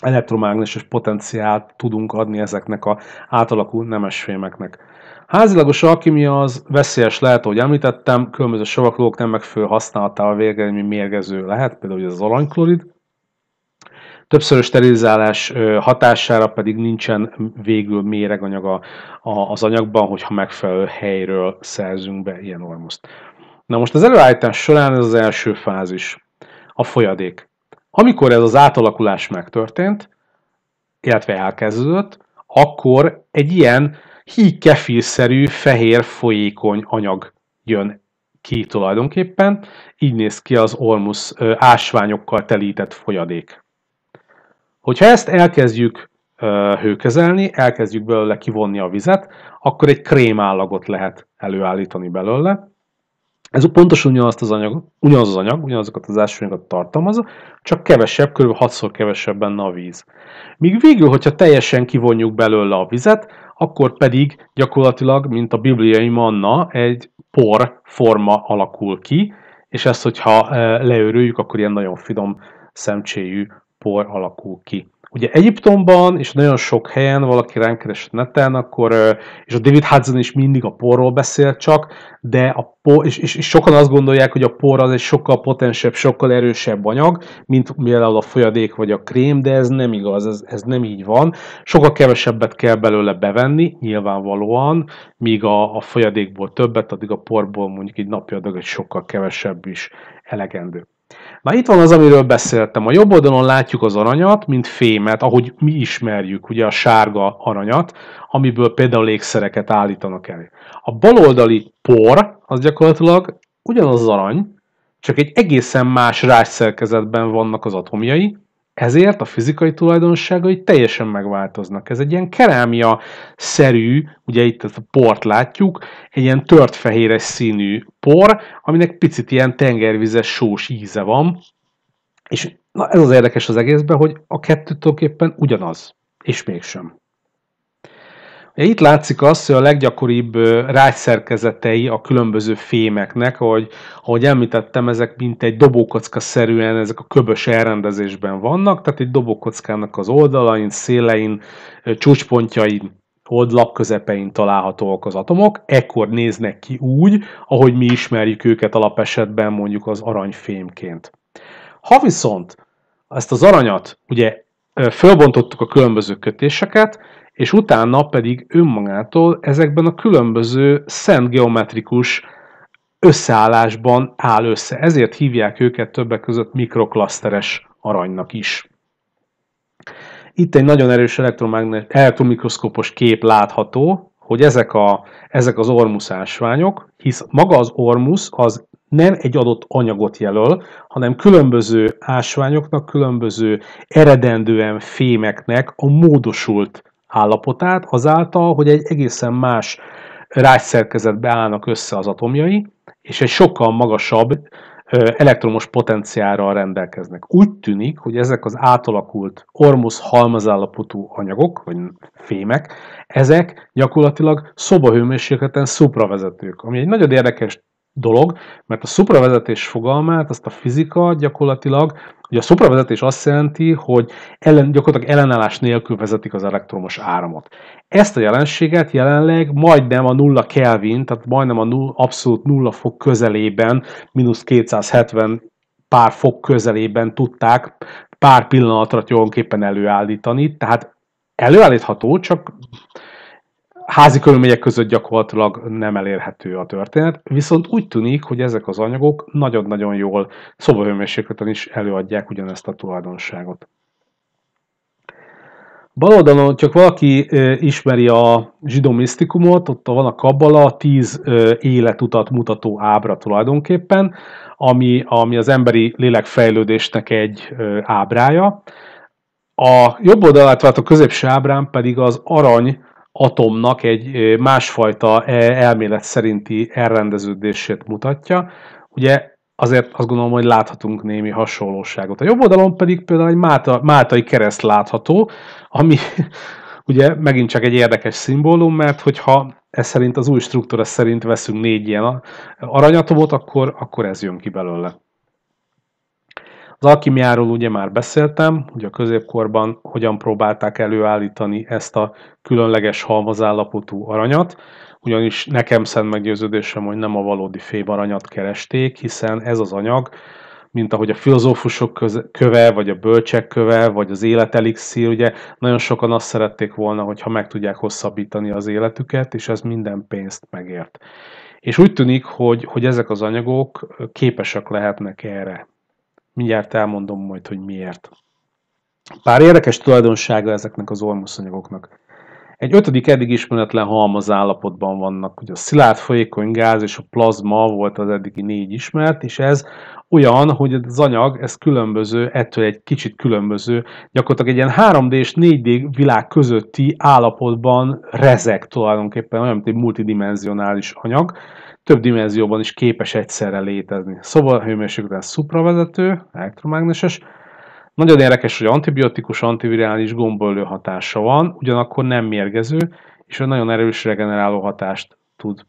elektromágneses potenciált tudunk adni ezeknek a átalakult nemesfémeknek. Házilagos alkimia az veszélyes lehet, ahogy említettem, különböző savaklók nem megfő használatával végeredmény mérgező lehet, például az aranyklorid. Többszörös sterilizálás hatására pedig nincsen végül méreganyag az anyagban, hogyha megfelelő helyről szerzünk be ilyen ormoszt. Na most az előállítás során ez az első fázis, a folyadék. Amikor ez az átalakulás megtörtént, illetve elkezdődött, akkor egy ilyen híg kefilszerű, fehér, folyékony anyag jön ki tulajdonképpen. Így néz ki az olmusz ásványokkal telített folyadék. Hogyha ezt elkezdjük hőkezelni, elkezdjük belőle kivonni a vizet, akkor egy krémállagot lehet előállítani belőle. Ez pontosan ugyanazt az anyag, ugyanaz az anyag, ugyanazokat az ásványokat tartalmazza, csak kevesebb, kb. 6-szor kevesebb benne a víz. Míg végül, hogyha teljesen kivonjuk belőle a vizet, akkor pedig gyakorlatilag, mint a bibliai manna, egy por forma alakul ki, és ezt, hogyha eh, leőrüljük, akkor ilyen nagyon finom szemcséjű por alakul ki. Ugye Egyiptomban és nagyon sok helyen valaki rám keresett neten, akkor, és a David Hudson is mindig a porról beszél csak, de a por, és, és, és, sokan azt gondolják, hogy a por az egy sokkal potensebb, sokkal erősebb anyag, mint például a folyadék vagy a krém, de ez nem igaz, ez, ez nem így van. Sokkal kevesebbet kell belőle bevenni, nyilvánvalóan, míg a, a folyadékból többet, addig a porból mondjuk egy napja adag egy sokkal kevesebb is elegendő. Már itt van az, amiről beszéltem. A jobb oldalon látjuk az aranyat, mint fémet, ahogy mi ismerjük, ugye a sárga aranyat, amiből például ékszereket állítanak elő. A baloldali por, az gyakorlatilag ugyanaz az arany, csak egy egészen más rácsszerkezetben vannak az atomjai, ezért a fizikai tulajdonságai teljesen megváltoznak. Ez egy ilyen kerámia-szerű, ugye itt a port látjuk, egy ilyen tört fehéres színű por, aminek picit ilyen tengervizes, sós íze van, és na ez az érdekes az egészben, hogy a kettő tulajdonképpen ugyanaz, és mégsem. Ugye itt látszik az, hogy a leggyakoribb rágyszerkezetei a különböző fémeknek, hogy ahogy említettem, ezek mint egy dobókocka-szerűen, ezek a köbös elrendezésben vannak, tehát egy dobókockának az oldalain, szélein, csúcspontjain holdlap közepein találhatóak az atomok, ekkor néznek ki úgy, ahogy mi ismerjük őket alapesetben mondjuk az aranyfémként. Ha viszont ezt az aranyat ugye fölbontottuk a különböző kötéseket, és utána pedig önmagától ezekben a különböző szent geometrikus összeállásban áll össze. Ezért hívják őket többek között mikroklaszteres aranynak is. Itt egy nagyon erős elektromágnes, elektromikroszkópos kép látható, hogy ezek, a, ezek az ormusz ásványok, hisz maga az ormusz az nem egy adott anyagot jelöl, hanem különböző ásványoknak, különböző eredendően fémeknek a módosult állapotát, azáltal, hogy egy egészen más rágyszerkezetbe állnak össze az atomjai, és egy sokkal magasabb elektromos potenciállal rendelkeznek. Úgy tűnik, hogy ezek az átalakult ormusz halmazállapotú anyagok, vagy fémek, ezek gyakorlatilag szobahőmérsékleten szupravezetők, ami egy nagyon érdekes dolog, mert a szupravezetés fogalmát, azt a fizika gyakorlatilag, ugye a szupravezetés azt jelenti, hogy ellen, gyakorlatilag ellenállás nélkül vezetik az elektromos áramot. Ezt a jelenséget jelenleg majdnem a nulla Kelvin, tehát majdnem a null, abszolút nulla fok közelében, mínusz 270 pár fok közelében tudták pár pillanatra tulajdonképpen előállítani, tehát előállítható, csak házi körülmények között gyakorlatilag nem elérhető a történet, viszont úgy tűnik, hogy ezek az anyagok nagyon-nagyon jól szobahőmérsékleten is előadják ugyanezt a tulajdonságot. Baloldalon, csak valaki ismeri a zsidó misztikumot, ott van a kabbala, tíz életutat mutató ábra tulajdonképpen, ami, ami az emberi lélekfejlődésnek egy ábrája. A jobb oldalát a középső ábrán pedig az arany atomnak egy másfajta elmélet szerinti elrendeződését mutatja. Ugye azért azt gondolom, hogy láthatunk némi hasonlóságot. A jobb oldalon pedig például egy Málta, máltai kereszt látható, ami <laughs> ugye megint csak egy érdekes szimbólum, mert hogyha ez szerint az új struktúra szerint veszünk négy ilyen aranyatomot, akkor, akkor ez jön ki belőle. Az alkimiáról ugye már beszéltem, hogy a középkorban hogyan próbálták előállítani ezt a különleges halmazállapotú aranyat, ugyanis nekem szent meggyőződésem, hogy nem a valódi aranyat keresték, hiszen ez az anyag, mint ahogy a filozófusok köve, vagy a bölcsek köve, vagy az életelixír, ugye nagyon sokan azt szerették volna, hogyha meg tudják hosszabbítani az életüket, és ez minden pénzt megért. És úgy tűnik, hogy, hogy ezek az anyagok képesek lehetnek erre. Mindjárt elmondom majd, hogy miért. Pár érdekes tulajdonsága ezeknek az ormuszanyagoknak. Egy ötödik eddig ismeretlen halmaz állapotban vannak, ugye a szilárd folyékony gáz és a plazma volt az eddigi négy ismert, és ez olyan, hogy az anyag, ez különböző, ettől egy kicsit különböző, gyakorlatilag egy ilyen 3D és 4D világ közötti állapotban rezek tulajdonképpen, olyan, mint egy multidimensionális anyag, több dimenzióban is képes egyszerre létezni. Szóval hőmérsékleten szupravezető, elektromágneses, nagyon érdekes, hogy antibiotikus, antivirális gombolő hatása van, ugyanakkor nem mérgező, és egy nagyon erős regeneráló hatást tud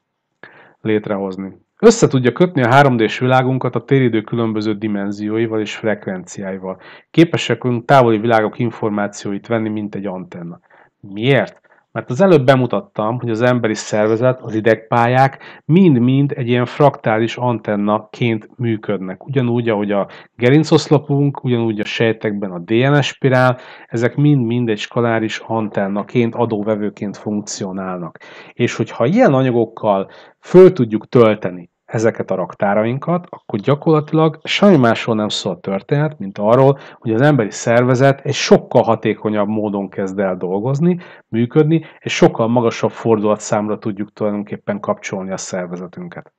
létrehozni. Össze tudja kötni a 3D-s világunkat a téridő különböző dimenzióival és frekvenciáival. Képesek vagyunk távoli világok információit venni, mint egy antenna. Miért? Mert az előbb bemutattam, hogy az emberi szervezet, az idegpályák mind-mind egy ilyen fraktális antennaként működnek. Ugyanúgy, ahogy a gerincoszlopunk, ugyanúgy a sejtekben a DNS spirál, ezek mind-mind egy skaláris antennaként, adóvevőként funkcionálnak. És hogyha ilyen anyagokkal föl tudjuk tölteni ezeket a raktárainkat, akkor gyakorlatilag semmi másról nem szól a történet, mint arról, hogy az emberi szervezet egy sokkal hatékonyabb módon kezd el dolgozni, működni, és sokkal magasabb fordulatszámra tudjuk tulajdonképpen kapcsolni a szervezetünket.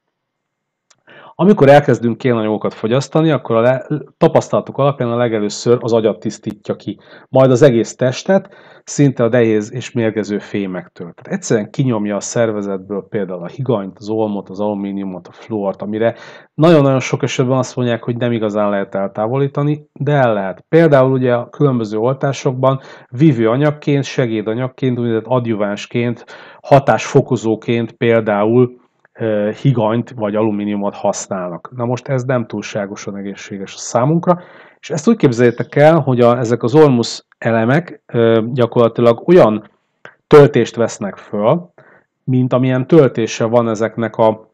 Amikor elkezdünk kénanyagokat fogyasztani, akkor a le- tapasztalatok alapján a legelőször az agyat tisztítja ki, majd az egész testet, szinte a nehéz és mérgező fémektől. Tehát egyszerűen kinyomja a szervezetből például a higanyt, az olmot, az alumíniumot, a fluort, amire nagyon-nagyon sok esetben azt mondják, hogy nem igazán lehet eltávolítani, de el lehet. Például ugye a különböző oltásokban vívő anyagként, segédanyagként, úgynevezett adjuvánsként, hatásfokozóként például higanyt vagy alumíniumot használnak. Na most ez nem túlságosan egészséges a számunkra, és ezt úgy képzeljétek el, hogy a, ezek az olmusz elemek ö, gyakorlatilag olyan töltést vesznek föl, mint amilyen töltése van ezeknek a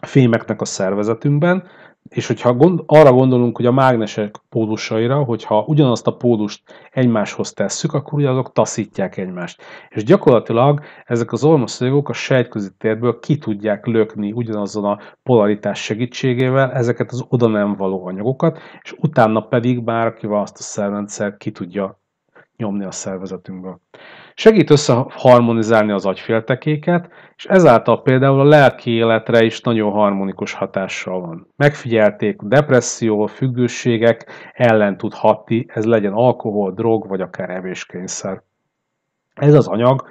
fémeknek a szervezetünkben, és hogyha gond, arra gondolunk, hogy a mágnesek pólusaira, hogyha ugyanazt a pólust egymáshoz tesszük, akkor ugye azok taszítják egymást. És gyakorlatilag ezek az ormoszögök a sejtközi térből ki tudják lökni ugyanazon a polaritás segítségével ezeket az oda nem való anyagokat, és utána pedig bárkivel azt a szervrendszer ki tudja nyomni a szervezetünkből. Segít összeharmonizálni az agyféltekéket, és ezáltal például a lelki életre is nagyon harmonikus hatással van. Megfigyelték, depresszió, függőségek ellen tud hatni, ez legyen alkohol, drog vagy akár evéskényszer. Ez az anyag,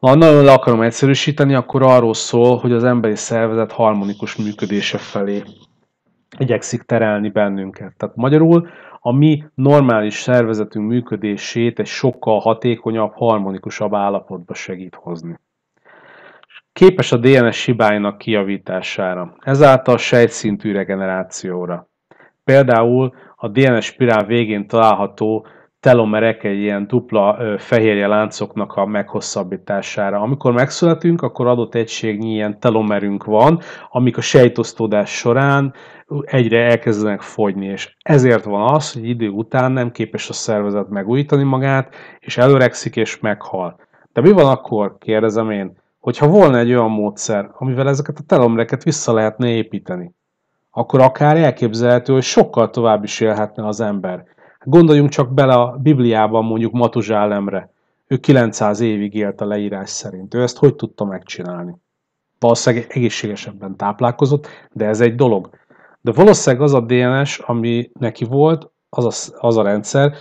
ha nagyon le akarom egyszerűsíteni, akkor arról szól, hogy az emberi szervezet harmonikus működése felé igyekszik terelni bennünket. Tehát magyarul a mi normális szervezetünk működését egy sokkal hatékonyabb, harmonikusabb állapotba segít hozni. Képes a DNS hibáinak kiavítására. ezáltal sejtszintű regenerációra. Például a DNS spirál végén található telomerek egy ilyen dupla fehérje láncoknak a meghosszabbítására. Amikor megszületünk, akkor adott egységnyi ilyen telomerünk van, amik a sejtosztódás során egyre elkezdenek fogyni, és ezért van az, hogy idő után nem képes a szervezet megújítani magát, és előrekszik és meghal. De mi van akkor, kérdezem én, hogyha volna egy olyan módszer, amivel ezeket a telomereket vissza lehetne építeni, akkor akár elképzelhető, hogy sokkal tovább is élhetne az ember – Gondoljunk csak bele a Bibliában mondjuk Matuzsálemre. Ő 900 évig élt a leírás szerint. Ő ezt hogy tudta megcsinálni? Valószínűleg egészségesebben táplálkozott, de ez egy dolog. De valószínűleg az a DNS, ami neki volt, az a, az a rendszer,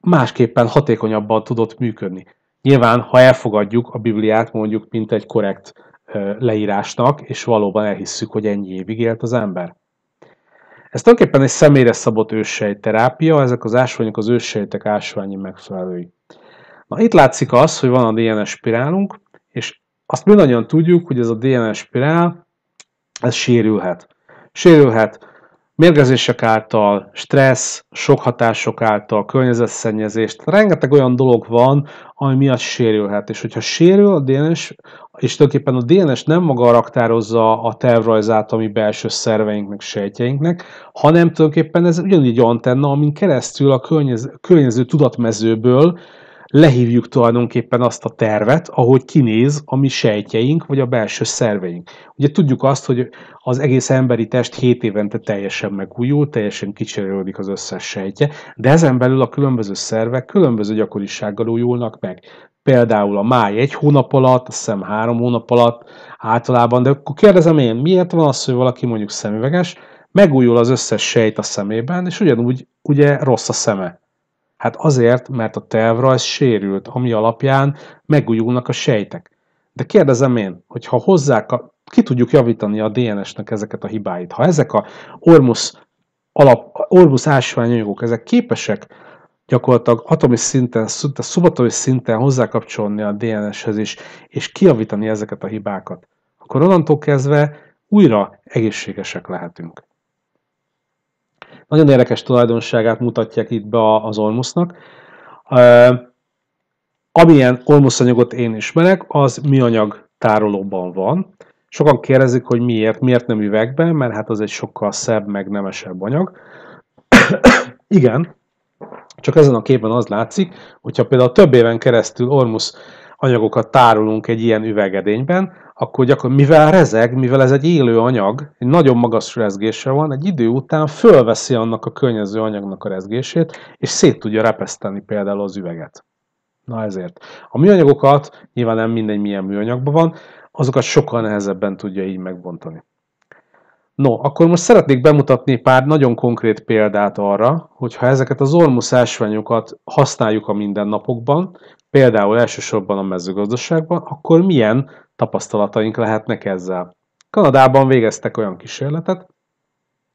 másképpen hatékonyabban tudott működni. Nyilván, ha elfogadjuk a Bibliát mondjuk, mint egy korrekt leírásnak, és valóban elhisszük, hogy ennyi évig élt az ember. Ez tulajdonképpen egy személyre szabott őssejt terápia, ezek az ásványok az őssejtek ásványi megfelelői. Na itt látszik az, hogy van a DNS spirálunk, és azt mindannyian tudjuk, hogy ez a DNS spirál, ez sérülhet. Sérülhet mérgezések által, stressz, sok hatások által, környezetszennyezést, rengeteg olyan dolog van, ami miatt sérülhet. És hogyha sérül a DNS, és tulajdonképpen a DNS nem maga raktározza a tervrajzát a mi belső szerveinknek, sejtjeinknek, hanem tulajdonképpen ez ugyanígy antenna, amin keresztül a környező, környező tudatmezőből lehívjuk tulajdonképpen azt a tervet, ahogy kinéz a mi sejtjeink, vagy a belső szerveink. Ugye tudjuk azt, hogy az egész emberi test 7 évente teljesen megújul, teljesen kicserélődik az összes sejtje, de ezen belül a különböző szervek különböző gyakorisággal újulnak meg. Például a máj egy hónap alatt, a szem három hónap alatt általában, de akkor kérdezem én, miért van az, hogy valaki mondjuk szemüveges, megújul az összes sejt a szemében, és ugyanúgy ugye rossz a szeme Hát azért, mert a tervrajz sérült, ami alapján megújulnak a sejtek. De kérdezem én, hogy ha hozzák, a, ki tudjuk javítani a DNS-nek ezeket a hibáit. Ha ezek a ormusz, alap, ormusz ásványanyagok, ezek képesek gyakorlatilag atomi szinten, szubatomi szinten hozzákapcsolni a DNS-hez is, és kiavítani ezeket a hibákat, akkor onnantól kezdve újra egészségesek lehetünk. Nagyon érdekes tulajdonságát mutatják itt be az Ormusnak. Amilyen ormuszenyagot én ismerek, az műanyag tárolóban van. Sokan kérdezik, hogy miért, miért nem üvegben, mert hát az egy sokkal szebb, meg nemesebb anyag. <coughs> Igen, csak ezen a képen az látszik, hogyha például több éven keresztül ormusz anyagokat tárolunk egy ilyen üvegedényben, akkor gyakorlatilag, mivel rezeg, mivel ez egy élő anyag, egy nagyon magas rezgése van, egy idő után fölveszi annak a környező anyagnak a rezgését, és szét tudja repeszteni például az üveget. Na ezért. A műanyagokat, nyilván nem mindegy milyen műanyagban van, azokat sokkal nehezebben tudja így megbontani. No, akkor most szeretnék bemutatni pár nagyon konkrét példát arra, hogy ha ezeket az ormusz ásványokat használjuk a mindennapokban, például elsősorban a mezőgazdaságban, akkor milyen tapasztalataink lehetnek ezzel. Kanadában végeztek olyan kísérletet,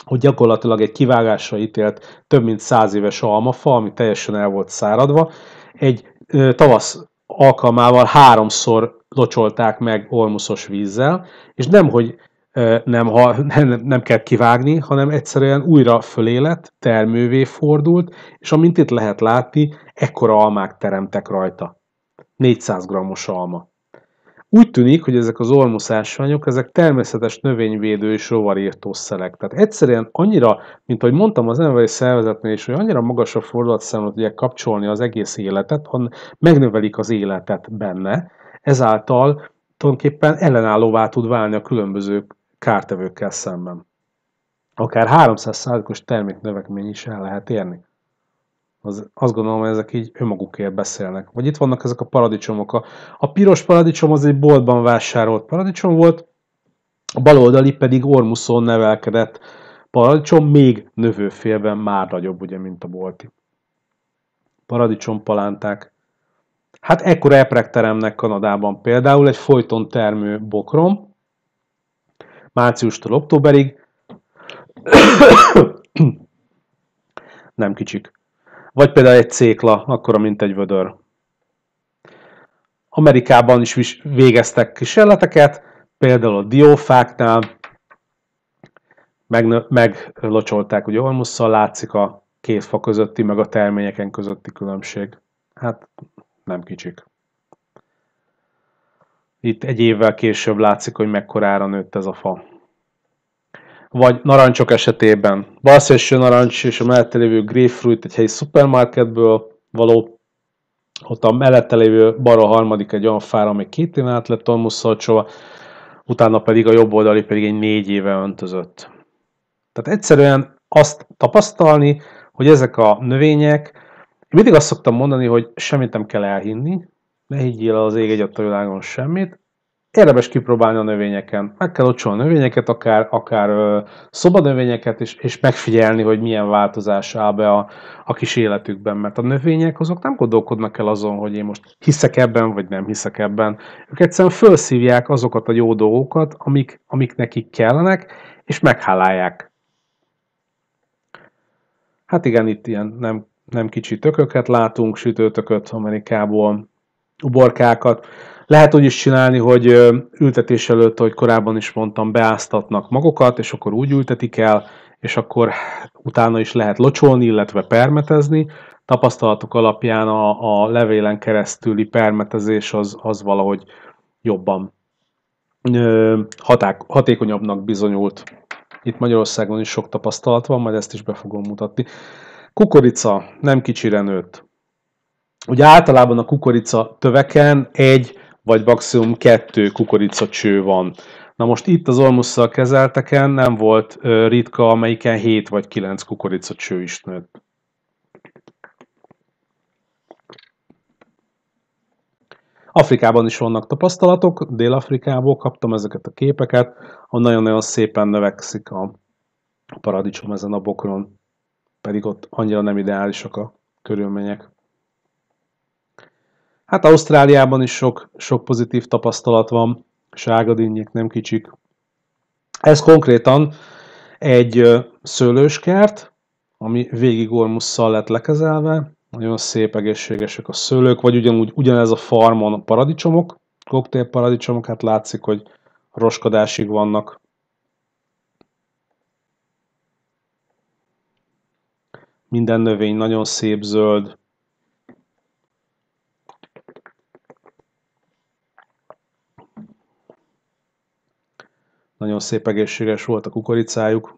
hogy gyakorlatilag egy kivágásra ítélt több mint száz éves almafa, ami teljesen el volt száradva, egy tavasz alkalmával háromszor locsolták meg olmuszos vízzel, és nem, hogy nem, ha, <laughs> nem, nem kell kivágni, hanem egyszerűen újra fölélet, termővé fordult, és amint itt lehet látni, ekkora almák teremtek rajta. 400 g-os alma. Úgy tűnik, hogy ezek az olmusz ásványok, ezek természetes növényvédő és rovarírtó szelek. Tehát egyszerűen annyira, mint ahogy mondtam az emberi szervezetnél is, hogy annyira magas a fordulatszámot tudják kapcsolni az egész életet, hanem megnövelik az életet benne, ezáltal tulajdonképpen ellenállóvá tud válni a különböző kártevőkkel szemben. Akár 300%-os terméknövekmény is el lehet érni az, azt gondolom, hogy ezek így önmagukért beszélnek. Vagy itt vannak ezek a paradicsomok. A, a piros paradicsom az egy boltban vásárolt paradicsom volt, a baloldali pedig Ormuszon nevelkedett paradicsom, még növőfélben már nagyobb, ugye, mint a bolti. Paradicsom palánták. Hát eprek teremnek Kanadában például egy folyton termő bokrom, márciustól októberig, <coughs> nem kicsik. Vagy például egy cékla, akkora, mint egy vödör. Amerikában is végeztek kísérleteket, például a diófáknál meg, meglocsolták, hogy olmusszal látszik a két fa közötti, meg a terményeken közötti különbség. Hát nem kicsik. Itt egy évvel később látszik, hogy mekkorára nőtt ez a fa vagy narancsok esetében. Balszélső narancs és a mellette lévő grapefruit egy helyi szupermarketből való, ott a mellette lévő balra harmadik egy olyan fára, ami két éven át lett tolmuszolcsolva, utána pedig a jobb oldali pedig egy négy éve öntözött. Tehát egyszerűen azt tapasztalni, hogy ezek a növények, én mindig azt szoktam mondani, hogy semmit nem kell elhinni, ne higgyél az ég egyet a világon semmit, érdemes kipróbálni a növényeken. Meg kell ocsolni a növényeket, akár, akár szobanövényeket, és, és megfigyelni, hogy milyen változás áll be a, a kis életükben. Mert a növények azok nem gondolkodnak el azon, hogy én most hiszek ebben, vagy nem hiszek ebben. Ők egyszerűen felszívják azokat a jó dolgokat, amik, amik nekik kellenek, és meghálálják. Hát igen, itt ilyen nem, nem kicsi tököket látunk, sütőtököt Amerikából, uborkákat. Lehet úgy is csinálni, hogy ültetés előtt, hogy korábban is mondtam, beáztatnak magokat, és akkor úgy ültetik el, és akkor utána is lehet locsolni, illetve permetezni. Tapasztalatok alapján a, a levélen keresztüli permetezés az, az valahogy jobban haták, hatékonyabbnak bizonyult. Itt Magyarországon is sok tapasztalat van, majd ezt is be fogom mutatni. Kukorica nem kicsire nőtt. Ugye általában a kukorica töveken egy vagy maximum kettő kukoricacső van. Na most itt az olmusszal kezelteken nem volt ritka, amelyiken 7 vagy 9 kukoricacső is nőtt. Afrikában is vannak tapasztalatok, Dél-Afrikából kaptam ezeket a képeket, ahol nagyon-nagyon szépen növekszik a paradicsom ezen a bokron, pedig ott annyira nem ideálisak a körülmények. Hát Ausztráliában is sok, sok pozitív tapasztalat van, ságadinnyik nem kicsik. Ez konkrétan egy szőlőskert, ami végig ormusszal lett lekezelve, nagyon szép, egészségesek a szőlők, vagy ugyanúgy ugyanez a farmon a paradicsomok, koktélparadicsomok, hát látszik, hogy roskadásig vannak. Minden növény nagyon szép zöld, nagyon szép egészséges volt a kukoricájuk.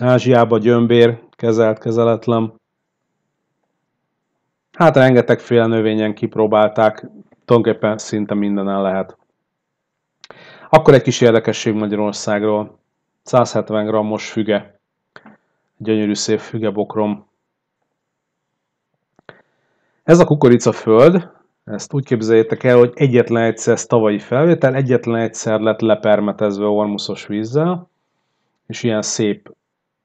Ázsiában gyömbér, kezelt, kezeletlen. Hát rengetegféle növényen kipróbálták, tulajdonképpen szinte mindenen lehet. Akkor egy kis érdekesség Magyarországról. 170 g-os füge. Gyönyörű szép fügebokrom. Ez a kukoricaföld, ezt úgy képzeljétek el, hogy egyetlen egyszer, ez tavalyi felvétel, egyetlen egyszer lett lepermetezve ormuszos vízzel, és ilyen szép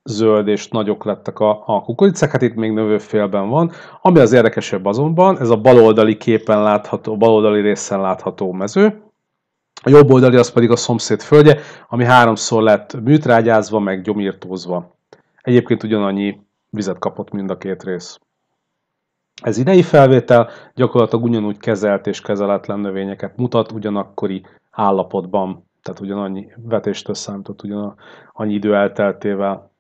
zöld és nagyok lettek a, a kukoricák, hát itt még növőfélben van. Ami az érdekesebb azonban, ez a baloldali képen látható, baloldali részen látható mező, a jobb oldali az pedig a szomszéd földje, ami háromszor lett műtrágyázva, meg gyomírtózva. Egyébként ugyanannyi vizet kapott mind a két rész. Ez idei felvétel gyakorlatilag ugyanúgy kezelt és kezeletlen növényeket mutat ugyanakkori állapotban, tehát ugyanannyi vetést összeállított, ugyanannyi idő elteltével.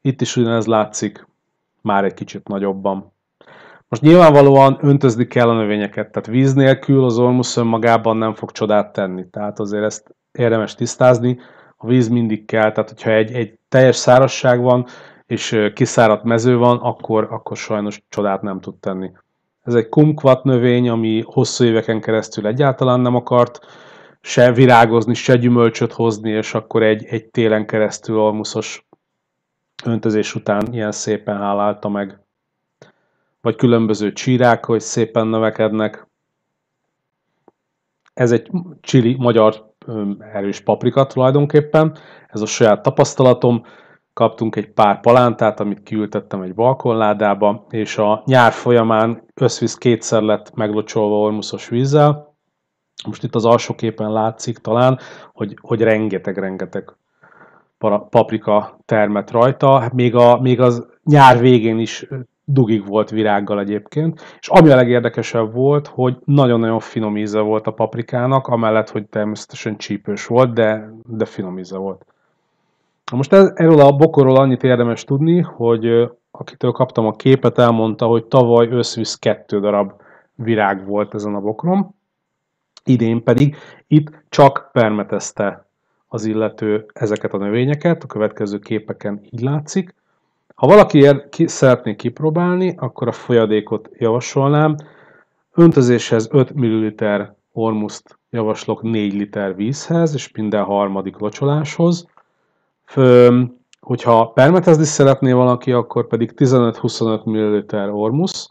Itt is ugyanez látszik, már egy kicsit nagyobban. Most nyilvánvalóan öntözni kell a növényeket, tehát víz nélkül az ormusz önmagában nem fog csodát tenni, tehát azért ezt érdemes tisztázni, a víz mindig kell, tehát hogyha egy, egy teljes szárasság van, és kiszáradt mező van, akkor, akkor sajnos csodát nem tud tenni. Ez egy kumkvat növény, ami hosszú éveken keresztül egyáltalán nem akart se virágozni, se gyümölcsöt hozni, és akkor egy, egy télen keresztül almuszos öntözés után ilyen szépen hálálta meg. Vagy különböző csírák, hogy szépen növekednek. Ez egy csili, magyar erős paprika tulajdonképpen, ez a saját tapasztalatom kaptunk egy pár palántát, amit kiültettem egy balkonládába, és a nyár folyamán összvíz kétszer lett meglocsolva ormuszos vízzel. Most itt az alsó képen látszik talán, hogy, hogy rengeteg-rengeteg paprika termet rajta, hát még, a, még az nyár végén is dugig volt virággal egyébként, és ami a legérdekesebb volt, hogy nagyon-nagyon finom íze volt a paprikának, amellett, hogy természetesen csípős volt, de, de finom íze volt. Na most ez, erről a bokorról annyit érdemes tudni, hogy akitől kaptam a képet, elmondta, hogy tavaly összvisz kettő darab virág volt ezen a bokrom, idén pedig itt csak permetezte az illető ezeket a növényeket, a következő képeken így látszik. Ha valaki ki, szeretné kipróbálni, akkor a folyadékot javasolnám. Öntözéshez 5 ml hormuszt javaslok 4 liter vízhez, és minden harmadik locsoláshoz. Hogyha permetezni szeretné valaki, akkor pedig 15-25 ml ormusz,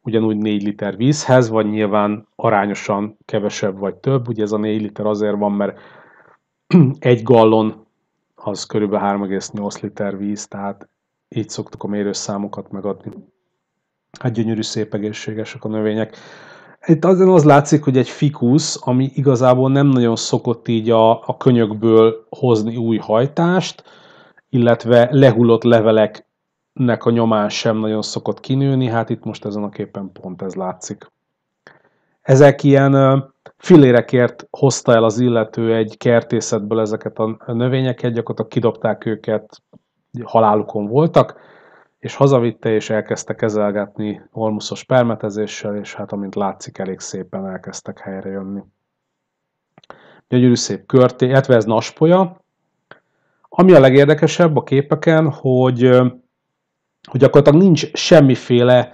ugyanúgy 4 liter vízhez, vagy nyilván arányosan kevesebb vagy több. Ugye ez a 4 liter azért van, mert <clears throat> egy gallon az kb. 3,8 liter víz, tehát így szoktuk a mérőszámokat megadni. Hát gyönyörű, szép, egészségesek a növények. Itt azon az látszik, hogy egy fikusz, ami igazából nem nagyon szokott így a, a könyökből hozni új hajtást, illetve lehullott leveleknek a nyomán sem nagyon szokott kinőni, hát itt most ezen a képen pont ez látszik. Ezek ilyen filérekért hozta el az illető egy kertészetből ezeket a növényeket, gyakorlatilag kidobták őket, halálukon voltak, és hazavitte, és elkezdte kezelgetni olmuszos permetezéssel, és hát amint látszik, elég szépen elkezdtek helyre jönni. Gyönyörű szép körté, illetve ez naspolya. Ami a legérdekesebb a képeken, hogy, hogy gyakorlatilag nincs semmiféle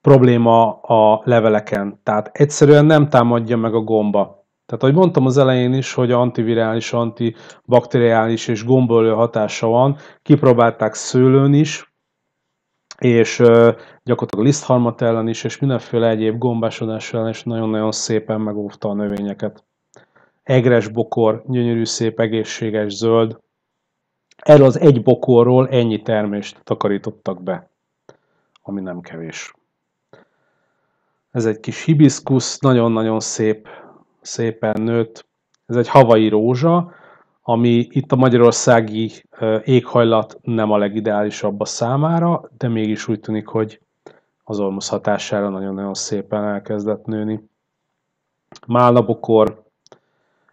probléma a leveleken. Tehát egyszerűen nem támadja meg a gomba. Tehát, ahogy mondtam az elején is, hogy antivirális, antibakteriális és gombaölő hatása van, kipróbálták szőlőn is, és gyakorlatilag liszthalmat ellen is, és mindenféle egyéb gombásodás ellen is nagyon-nagyon szépen megóvta a növényeket. Egres bokor, gyönyörű, szép, egészséges, zöld. Erről az egy bokorról ennyi termést takarítottak be, ami nem kevés. Ez egy kis hibiszkusz, nagyon-nagyon szép, szépen nőtt. Ez egy havai rózsa, ami itt a magyarországi éghajlat nem a legideálisabb a számára, de mégis úgy tűnik, hogy az ormusz hatására nagyon-nagyon szépen elkezdett nőni. Málnapokor,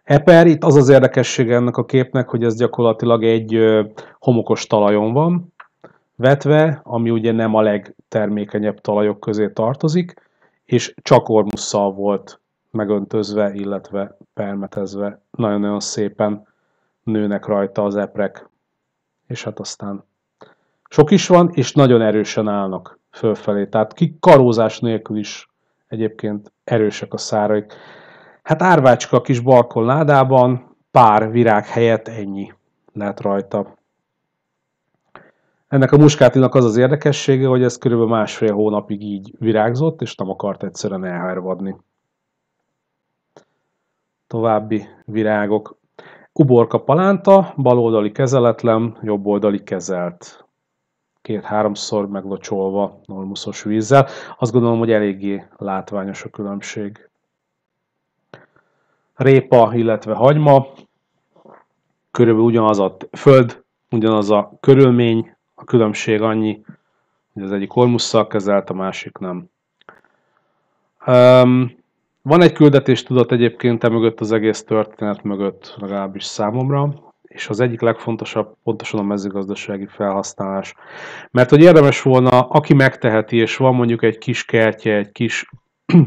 Eper, itt az az érdekessége ennek a képnek, hogy ez gyakorlatilag egy homokos talajon van vetve, ami ugye nem a legtermékenyebb talajok közé tartozik, és csak ormusszal volt megöntözve, illetve permetezve nagyon-nagyon szépen nőnek rajta az eprek. És hát aztán sok is van, és nagyon erősen állnak fölfelé. Tehát ki karózás nélkül is egyébként erősek a száraik. Hát árvácska a kis balkon ládában, pár virág helyett ennyi lehet rajta. Ennek a muskátinak az az érdekessége, hogy ez körülbelül másfél hónapig így virágzott, és nem akart egyszerűen elhervadni. További virágok. Kuborka palánta, baloldali kezeletlen, jobboldali kezelt. Két-háromszor meglocsolva normuszos vízzel. Azt gondolom, hogy eléggé látványos a különbség. Répa, illetve hagyma. Körülbelül ugyanaz a föld, ugyanaz a körülmény, a különbség annyi, hogy az egyik hormusszal kezelt, a másik nem. Van egy tudat egyébként e mögött az egész történet mögött, legalábbis számomra, és az egyik legfontosabb pontosan a mezőgazdasági felhasználás. Mert hogy érdemes volna, aki megteheti, és van mondjuk egy kis kertje, egy kis <clears throat>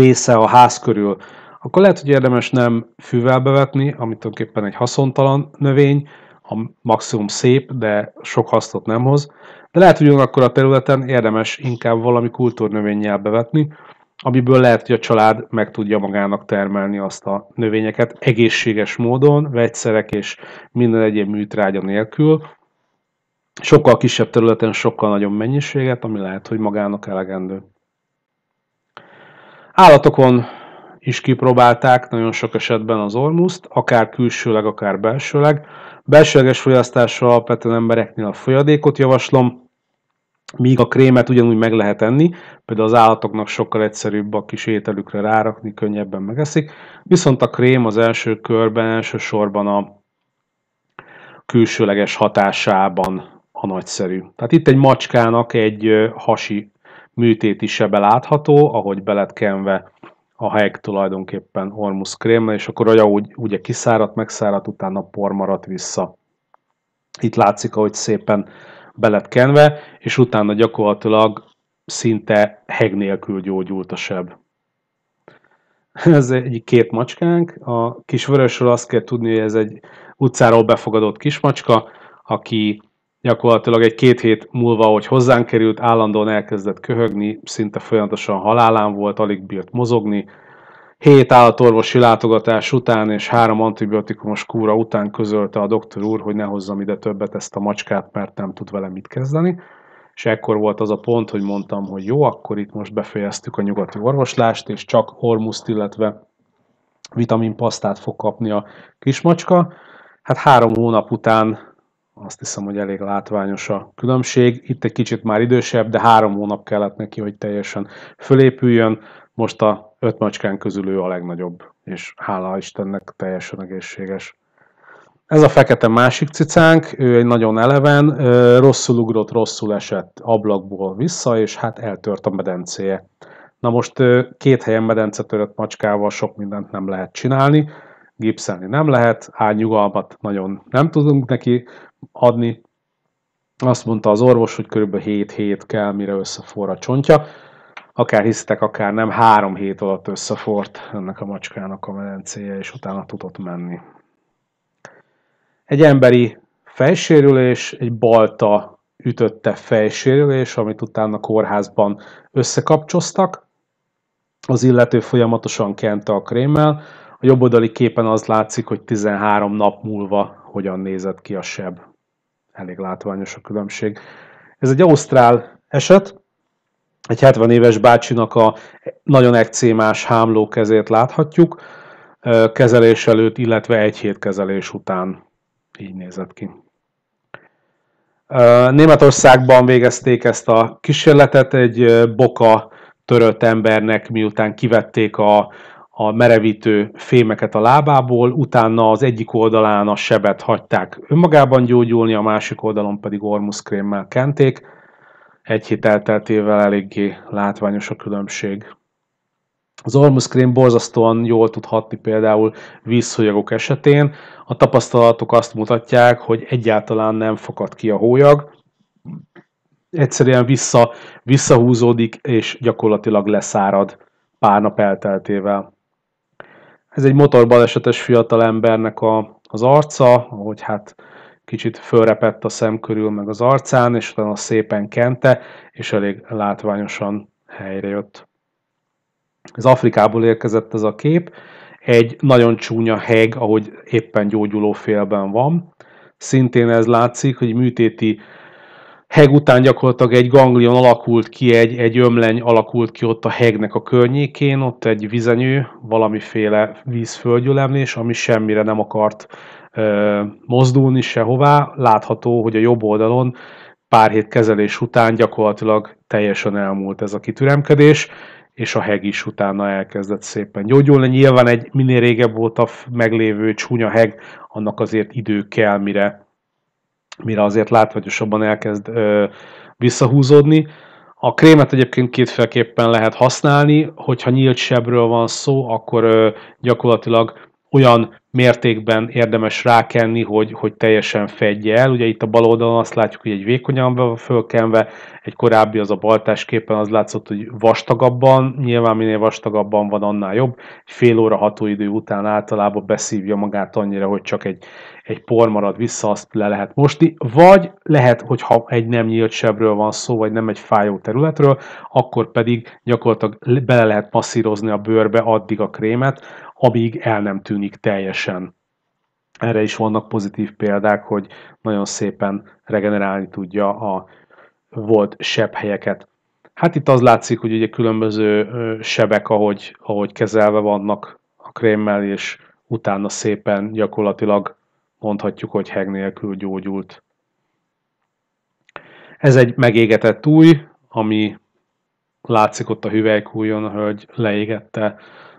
része a ház körül, akkor lehet, hogy érdemes nem fűvel bevetni, amit tulajdonképpen egy haszontalan növény, a maximum szép, de sok hasznot nem hoz, de lehet, hogy akkor a területen érdemes inkább valami kultúrnövényjel bevetni, amiből lehet, hogy a család meg tudja magának termelni azt a növényeket egészséges módon, vegyszerek és minden egyéb műtrágya nélkül, sokkal kisebb területen sokkal nagyobb mennyiséget, ami lehet, hogy magának elegendő. Állatokon is kipróbálták nagyon sok esetben az ormuszt, akár külsőleg, akár belsőleg. Belsőleges fogyasztásra alapvetően embereknél a folyadékot javaslom, Míg a krémet ugyanúgy meg lehet enni, például az állatoknak sokkal egyszerűbb a kis ételükre rárakni, könnyebben megeszik, viszont a krém az első körben elsősorban a külsőleges hatásában a nagyszerű. Tehát itt egy macskának egy hasi műtéti sebe látható, ahogy beletkenve a helyek tulajdonképpen ormusz krémmel, és akkor olyan úgy, ugye kiszáradt, megszáradt, utána por maradt vissza. Itt látszik, ahogy szépen belet kenve, és utána gyakorlatilag szinte heg nélkül gyógyult a seb. Ez egy két macskánk. A kis vörösről azt kell tudni, hogy ez egy utcáról befogadott kismacska, aki gyakorlatilag egy két hét múlva, hogy hozzánk került, állandóan elkezdett köhögni, szinte folyamatosan halálán volt, alig bírt mozogni, Hét állatorvosi látogatás után és három antibiotikumos kúra után közölte a doktor úr, hogy ne hozzam ide többet ezt a macskát, mert nem tud vele mit kezdeni. És ekkor volt az a pont, hogy mondtam, hogy jó, akkor itt most befejeztük a nyugati orvoslást, és csak hormuszt, illetve vitaminpasztát fog kapni a kismacska. Hát három hónap után azt hiszem, hogy elég látványos a különbség. Itt egy kicsit már idősebb, de három hónap kellett neki, hogy teljesen fölépüljön. Most a öt macskán közül ő a legnagyobb, és hála Istennek teljesen egészséges. Ez a fekete másik cicánk, ő egy nagyon eleven, rosszul ugrott, rosszul esett ablakból vissza, és hát eltört a medencéje. Na most két helyen törött macskával sok mindent nem lehet csinálni, gipszelni nem lehet, árnyugalmat nagyon nem tudunk neki adni. Azt mondta az orvos, hogy körülbelül 7 hét kell, mire összeforra a csontja akár hisztek, akár nem, három hét alatt összefort ennek a macskának a medencéje, és utána tudott menni. Egy emberi fejsérülés, egy balta ütötte fejsérülés, amit utána kórházban összekapcsoztak. Az illető folyamatosan kente a krémmel. A jobb oldali képen az látszik, hogy 13 nap múlva hogyan nézett ki a seb. Elég látványos a különbség. Ez egy ausztrál eset, egy 70 éves bácsinak a nagyon ekcémás hámló kezét láthatjuk, kezelés előtt, illetve egy hét kezelés után. Így nézett ki. Németországban végezték ezt a kísérletet, egy boka törött embernek, miután kivették a, a merevítő fémeket a lábából, utána az egyik oldalán a sebet hagyták önmagában gyógyulni, a másik oldalon pedig ormuszkrémmel kenték egy hét elteltével eléggé látványos a különbség. Az Cream borzasztóan jól tud hatni például vízhólyagok esetén. A tapasztalatok azt mutatják, hogy egyáltalán nem fakad ki a hólyag, egyszerűen vissza, visszahúzódik, és gyakorlatilag leszárad pár nap elteltével. Ez egy motorbalesetes embernek a, az arca, ahogy hát kicsit fölrepett a szem körül, meg az arcán, és utána szépen kente, és elég látványosan helyrejött. Az Afrikából érkezett ez a kép, egy nagyon csúnya heg, ahogy éppen gyógyuló félben van. Szintén ez látszik, hogy műtéti heg után gyakorlatilag egy ganglion alakult ki, egy, egy ömleny alakult ki ott a hegnek a környékén, ott egy vizenyő, valamiféle vízföldgyülemlés, ami semmire nem akart mozdulni sehová. Látható, hogy a jobb oldalon pár hét kezelés után gyakorlatilag teljesen elmúlt ez a kitüremkedés, és a heg is utána elkezdett szépen gyógyulni. Nyilván egy minél régebb óta meglévő csúnya heg, annak azért idő kell, mire, mire azért látványosabban elkezd ö, visszahúzódni. A krémet egyébként kétféleképpen lehet használni, hogyha nyílt sebről van szó, akkor ö, gyakorlatilag olyan mértékben érdemes rákenni, hogy, hogy teljesen fedje el. Ugye itt a bal oldalon azt látjuk, hogy egy vékonyan van fölkenve, egy korábbi az a baltás képen az látszott, hogy vastagabban, nyilván minél vastagabban van, annál jobb. Egy fél óra hatóidő után általában beszívja magát annyira, hogy csak egy, egy por marad vissza, azt le lehet mosni, vagy lehet, hogyha egy nem nyílt sebről van szó, vagy nem egy fájó területről, akkor pedig gyakorlatilag bele lehet masszírozni a bőrbe addig a krémet, amíg el nem tűnik teljesen. Erre is vannak pozitív példák, hogy nagyon szépen regenerálni tudja a volt sebb helyeket. Hát itt az látszik, hogy ugye különböző sebek, ahogy, ahogy kezelve vannak a krémmel, és utána szépen gyakorlatilag mondhatjuk, hogy heg nélkül gyógyult. Ez egy megégetett új, ami látszik ott a hüvelykújon, hogy leégette,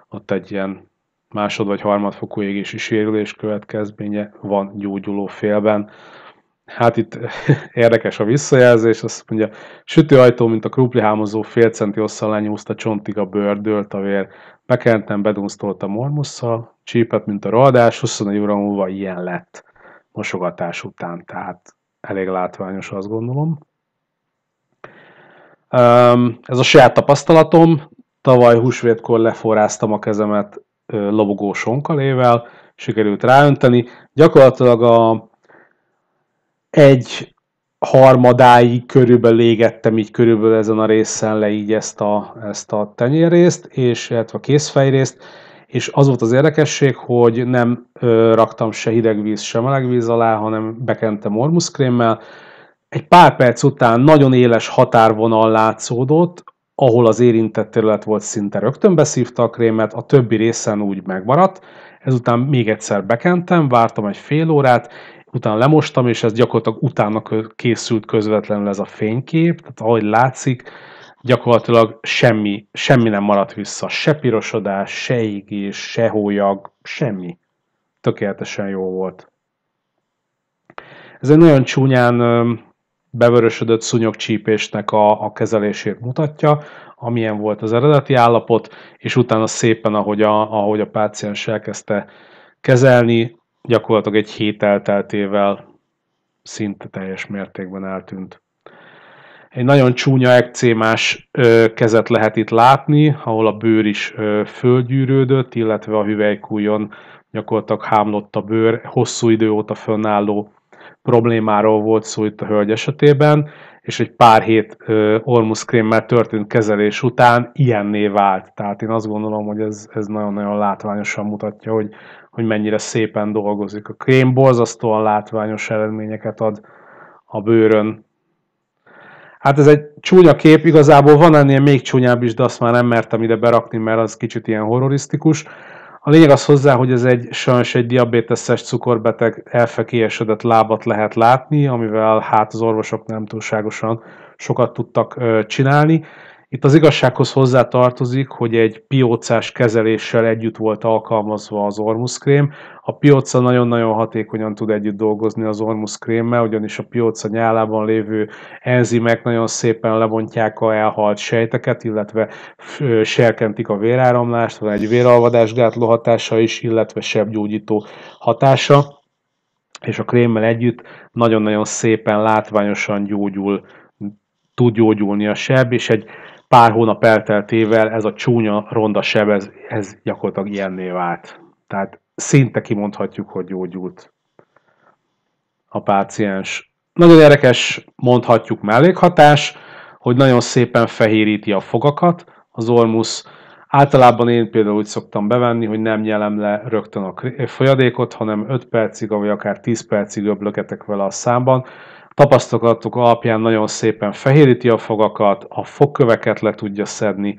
ott egy ilyen másod- vagy harmadfokú égési sérülés következménye van gyógyuló félben. Hát itt <laughs> érdekes a visszajelzés, azt mondja, sütőajtó, mint a kruplihámozó fél centi hosszal lenyúzta csontig a bőr dőlt a vér, bekentem, bedunsztolt a mormusszal, csípett, mint a rohadás, 24 óra múlva ilyen lett mosogatás után, tehát elég látványos, azt gondolom. Ez a saját tapasztalatom, tavaly húsvétkor leforráztam a kezemet lobogó sonkalével sikerült ráönteni. Gyakorlatilag a egy harmadáig körülbelül égettem így körülbelül ezen a részen le így ezt a, ezt a tenyérrészt, és illetve a készfejrészt, és az volt az érdekesség, hogy nem ö, raktam se hideg víz, se meleg víz alá, hanem bekentem ormuszkrémmel. Egy pár perc után nagyon éles határvonal látszódott, ahol az érintett terület volt, szinte rögtön beszívta a krémet, a többi részen úgy megmaradt, ezután még egyszer bekentem, vártam egy fél órát, utána lemostam, és ez gyakorlatilag utána készült közvetlenül ez a fénykép, tehát ahogy látszik, gyakorlatilag semmi, semmi nem maradt vissza, se pirosodás, se égés, se hólyag, semmi. Tökéletesen jó volt. Ez egy nagyon csúnyán bevörösödött szúnyogcsípésnek a, a kezelését mutatja, amilyen volt az eredeti állapot, és utána szépen, ahogy a, ahogy a páciens elkezdte kezelni, gyakorlatilag egy hét elteltével szinte teljes mértékben eltűnt. Egy nagyon csúnya ekcémás kezet lehet itt látni, ahol a bőr is ö, fölgyűrődött, illetve a hüvelykújon gyakorlatilag hámlott a bőr, hosszú idő óta fönnálló problémáról volt szó itt a hölgy esetében, és egy pár hét ormuszkrémmel történt kezelés után ilyenné vált. Tehát én azt gondolom, hogy ez, ez nagyon-nagyon látványosan mutatja, hogy, hogy mennyire szépen dolgozik. A krém borzasztóan látványos eredményeket ad a bőrön. Hát ez egy csúnya kép, igazából van ennél még csúnyább is, de azt már nem mertem ide berakni, mert az kicsit ilyen horrorisztikus. A lényeg az hozzá, hogy ez egy sajnos egy diabéteses cukorbeteg elfekélyesedett lábat lehet látni, amivel hát az orvosok nem túlságosan sokat tudtak csinálni. Itt az igazsághoz hozzá tartozik, hogy egy piócás kezeléssel együtt volt alkalmazva az ormuszkrém. A pióca nagyon-nagyon hatékonyan tud együtt dolgozni az ormuszkrémmel, ugyanis a pióca nyálában lévő enzimek nagyon szépen lebontják a elhalt sejteket, illetve serkentik a véráramlást, van egy véralvadásgátló hatása is, illetve sebgyógyító hatása és a krémmel együtt nagyon-nagyon szépen, látványosan gyógyul, tud gyógyulni a seb, és egy pár hónap elteltével ez a csúnya ronda seb, ez, ez gyakorlatilag ilyenné vált. Tehát szinte kimondhatjuk, hogy gyógyult a páciens. Nagyon érdekes, mondhatjuk mellékhatás, hogy nagyon szépen fehéríti a fogakat az ormusz. Általában én például úgy szoktam bevenni, hogy nem nyelem le rögtön a folyadékot, hanem 5 percig, vagy akár 10 percig öblöketek vele a számban, tapasztalatok alapján nagyon szépen fehéríti a fogakat, a fogköveket le tudja szedni,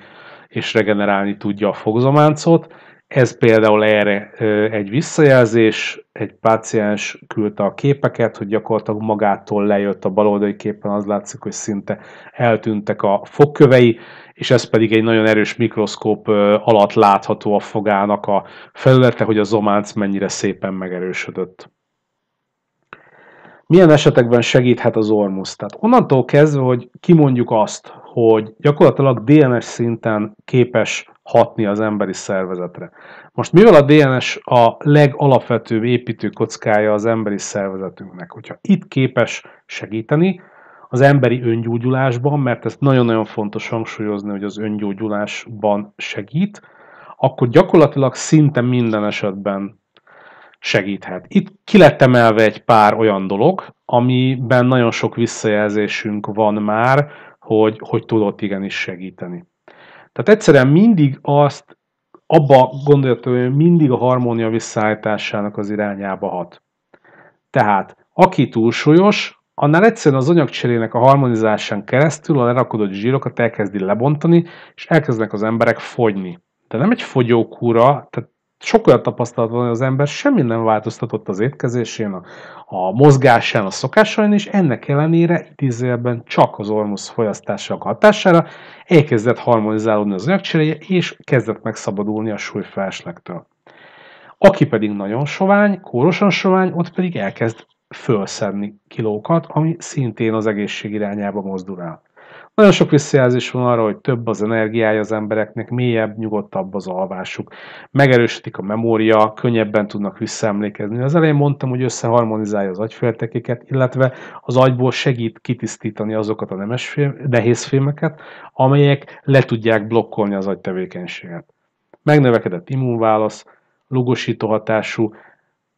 és regenerálni tudja a fogzománcot. Ez például erre egy visszajelzés, egy páciens küldte a képeket, hogy gyakorlatilag magától lejött a baloldali képen, az látszik, hogy szinte eltűntek a fogkövei, és ez pedig egy nagyon erős mikroszkóp alatt látható a fogának a felülete, hogy a zománc mennyire szépen megerősödött milyen esetekben segíthet az Ormus. Tehát onnantól kezdve, hogy kimondjuk azt, hogy gyakorlatilag DNS szinten képes hatni az emberi szervezetre. Most mivel a DNS a legalapvetőbb kockája az emberi szervezetünknek, hogyha itt képes segíteni, az emberi öngyógyulásban, mert ez nagyon-nagyon fontos hangsúlyozni, hogy az öngyógyulásban segít, akkor gyakorlatilag szinte minden esetben segíthet. Itt ki lett emelve egy pár olyan dolog, amiben nagyon sok visszajelzésünk van már, hogy, hogy tudott igenis segíteni. Tehát egyszerűen mindig azt, abba gondoljatok, hogy mindig a harmónia visszaállításának az irányába hat. Tehát, aki túlsúlyos, annál egyszerűen az anyagcserének a harmonizásán keresztül a lerakodott zsírokat elkezdi lebontani, és elkezdenek az emberek fogyni. De nem egy fogyókúra, tehát sok olyan tapasztalat van, hogy az ember semmi nem változtatott az étkezésén, a, a mozgásán, a szokásain, és ennek ellenére idézőjelben csak az ormusz folyasztása hatására elkezdett harmonizálódni az anyagcseréje, és kezdett megszabadulni a súlyfelslektől. Aki pedig nagyon sovány, kórosan sovány, ott pedig elkezd fölszedni kilókat, ami szintén az egészség irányába mozdul el. Nagyon sok visszajelzés van arra, hogy több az energiája az embereknek, mélyebb, nyugodtabb az alvásuk. Megerősödik a memória, könnyebben tudnak visszaemlékezni. Az elején mondtam, hogy összeharmonizálja az agyféltekéket, illetve az agyból segít kitisztítani azokat a nehézfémeket, nehéz amelyek le tudják blokkolni az agy tevékenységet. Megnövekedett immunválasz, logosító hatású,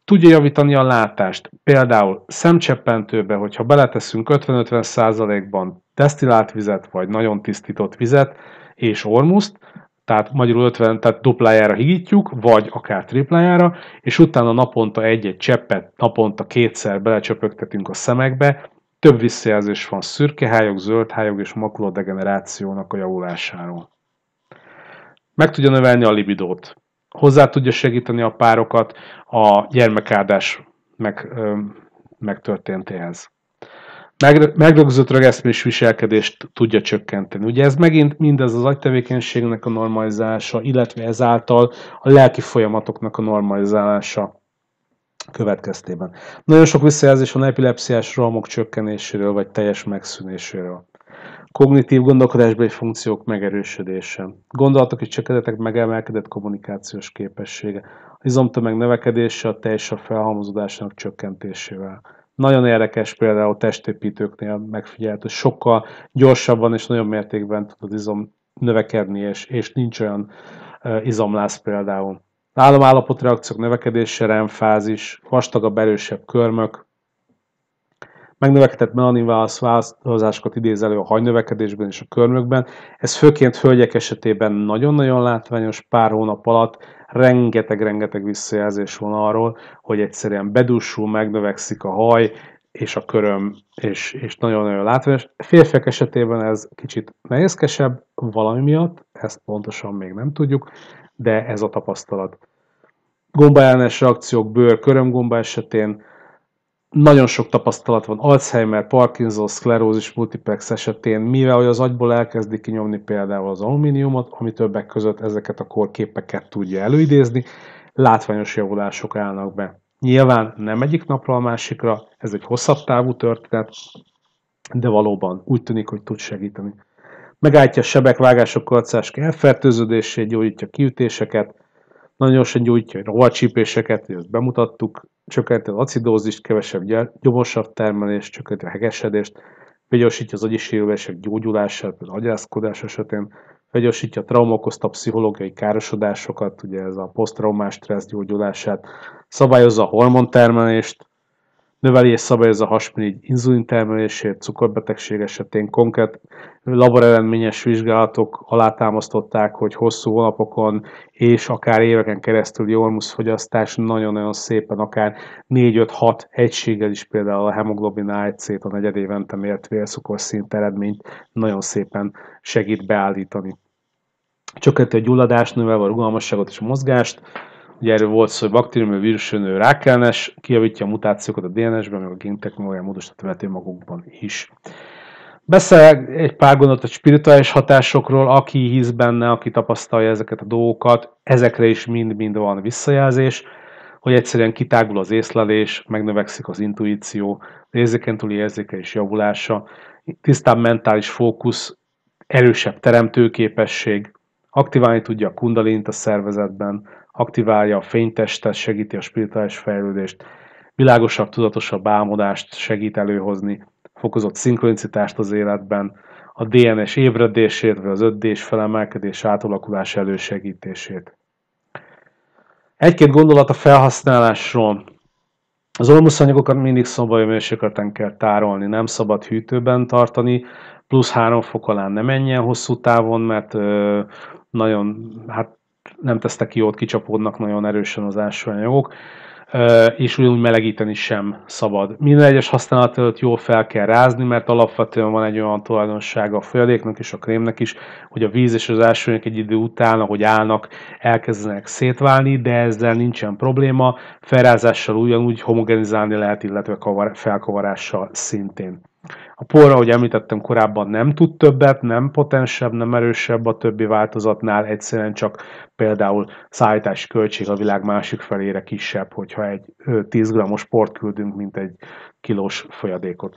tudja javítani a látást. Például szemcseppentőbe, hogyha beleteszünk 50-50 százalékban desztillált vizet, vagy nagyon tisztított vizet, és ormuszt, tehát magyarul 50, tehát duplájára higítjuk, vagy akár triplájára, és utána naponta egy-egy cseppet, naponta kétszer belecsöpögtetünk a szemekbe, több visszajelzés van szürkehályok, zöldhályok és makulodegenerációnak a javulásáról. Meg tudja növelni a libidót. Hozzá tudja segíteni a párokat a gyermekáldás meg, ö, megtörténtéhez megrögzött rögeszmés viselkedést tudja csökkenteni. Ugye ez megint mindez az agytevékenységnek a normalizálása, illetve ezáltal a lelki folyamatoknak a normalizálása következtében. Nagyon sok visszajelzés van epilepsziás rohamok csökkenéséről, vagy teljes megszűnéséről. Kognitív gondolkodásbeli funkciók megerősödése. Gondolatok és csökkentetek megemelkedett kommunikációs képessége. Az izomtömeg növekedése a teljes a felhalmozódásának csökkentésével nagyon érdekes például testépítőknél megfigyelt, hogy sokkal gyorsabban és nagyon mértékben tud az izom növekedni, és, és nincs olyan uh, izomlász például. Álomállapot reakciók növekedése, remfázis, vastagabb, erősebb körmök, megnövekedett melanin változásokat idéz elő a hajnövekedésben és a körmökben. Ez főként hölgyek esetében nagyon-nagyon látványos pár hónap alatt, rengeteg-rengeteg visszajelzés van arról, hogy egyszerűen bedussul, megnövekszik a haj, és a köröm, és, és nagyon-nagyon látványos. Férfiak esetében ez kicsit nehézkesebb valami miatt, ezt pontosan még nem tudjuk, de ez a tapasztalat. Gombaellenes reakciók bőr körömgomba esetén nagyon sok tapasztalat van Alzheimer, Parkinson, szklerózis, multiplex esetén, mivel hogy az agyból elkezdik kinyomni például az alumíniumot, ami többek között ezeket a korképeket tudja előidézni, látványos javulások állnak be. Nyilván nem egyik napra a másikra, ez egy hosszabb távú történet, de valóban úgy tűnik, hogy tud segíteni. Megállítja a sebek, vágások, kalcás, elfertőződését, gyógyítja kiütéseket, nagyon gyorsan gyújtja a hogy ezt bemutattuk, csökkenti az acidózist, kevesebb gyomorsabb termelést, csökkenti a hegesedést, vegyorsítja az agyi sérülések gyógyulását, az agyászkodás esetén, vegyorsítja a trauma okozta pszichológiai károsodásokat, ugye ez a posztraumás stressz gyógyulását, szabályozza a hormontermelést, Növeli és szabályozza hasmirigy termelését, cukorbetegség esetén konkrét laboreleményes vizsgálatok alátámasztották, hogy hosszú hónapokon és akár éveken keresztül fogyasztás nagyon-nagyon szépen, akár 4-5-6 egységgel is például a hemoglobin A1-t, a negyed évente mért vércukorszint eredményt nagyon szépen segít beállítani. Csökkenti a gyulladást, növelve a rugalmasságot és a mozgást, Ugye erről volt szó, hogy baktérium, vírusönő, rákellenes, kijavítja a mutációkat a DNS-ben, meg a géntechnológia módosított vető magukban is. Beszél egy pár gondot a spirituális hatásokról, aki hisz benne, aki tapasztalja ezeket a dolgokat, ezekre is mind-mind van visszajelzés, hogy egyszerűen kitágul az észlelés, megnövekszik az intuíció, az érzéken túli és javulása, tisztább mentális fókusz, erősebb teremtőképesség, aktiválni tudja a kundalint a szervezetben, aktiválja a fénytestet, segíti a spirituális fejlődést, világosabb, tudatosabb álmodást segít előhozni, fokozott szinkronicitást az életben, a DNS ébredését, vagy az 5 d felemelkedés átalakulás elősegítését. Egy-két gondolat a felhasználásról. Az olmuszanyagokat mindig szobai mérsékleten kell tárolni, nem szabad hűtőben tartani, plusz három fok alá ne menjen hosszú távon, mert nagyon, hát nem tesztek ki jót, kicsapódnak nagyon erősen az ásványanyagok, és ugyanúgy melegíteni sem szabad. Minden egyes használat előtt jól fel kell rázni, mert alapvetően van egy olyan tulajdonsága a folyadéknak és a krémnek is, hogy a víz és az ásványok egy idő után, ahogy állnak, elkezdenek szétválni, de ezzel nincsen probléma, felrázással ugyanúgy homogenizálni lehet, illetve kavar, felkavarással szintén. A porra, ahogy említettem korábban, nem tud többet, nem potensebb, nem erősebb a többi változatnál, egyszerűen csak például szállítási költség a világ másik felére kisebb, hogyha egy 10 g-os port küldünk, mint egy kilós folyadékot.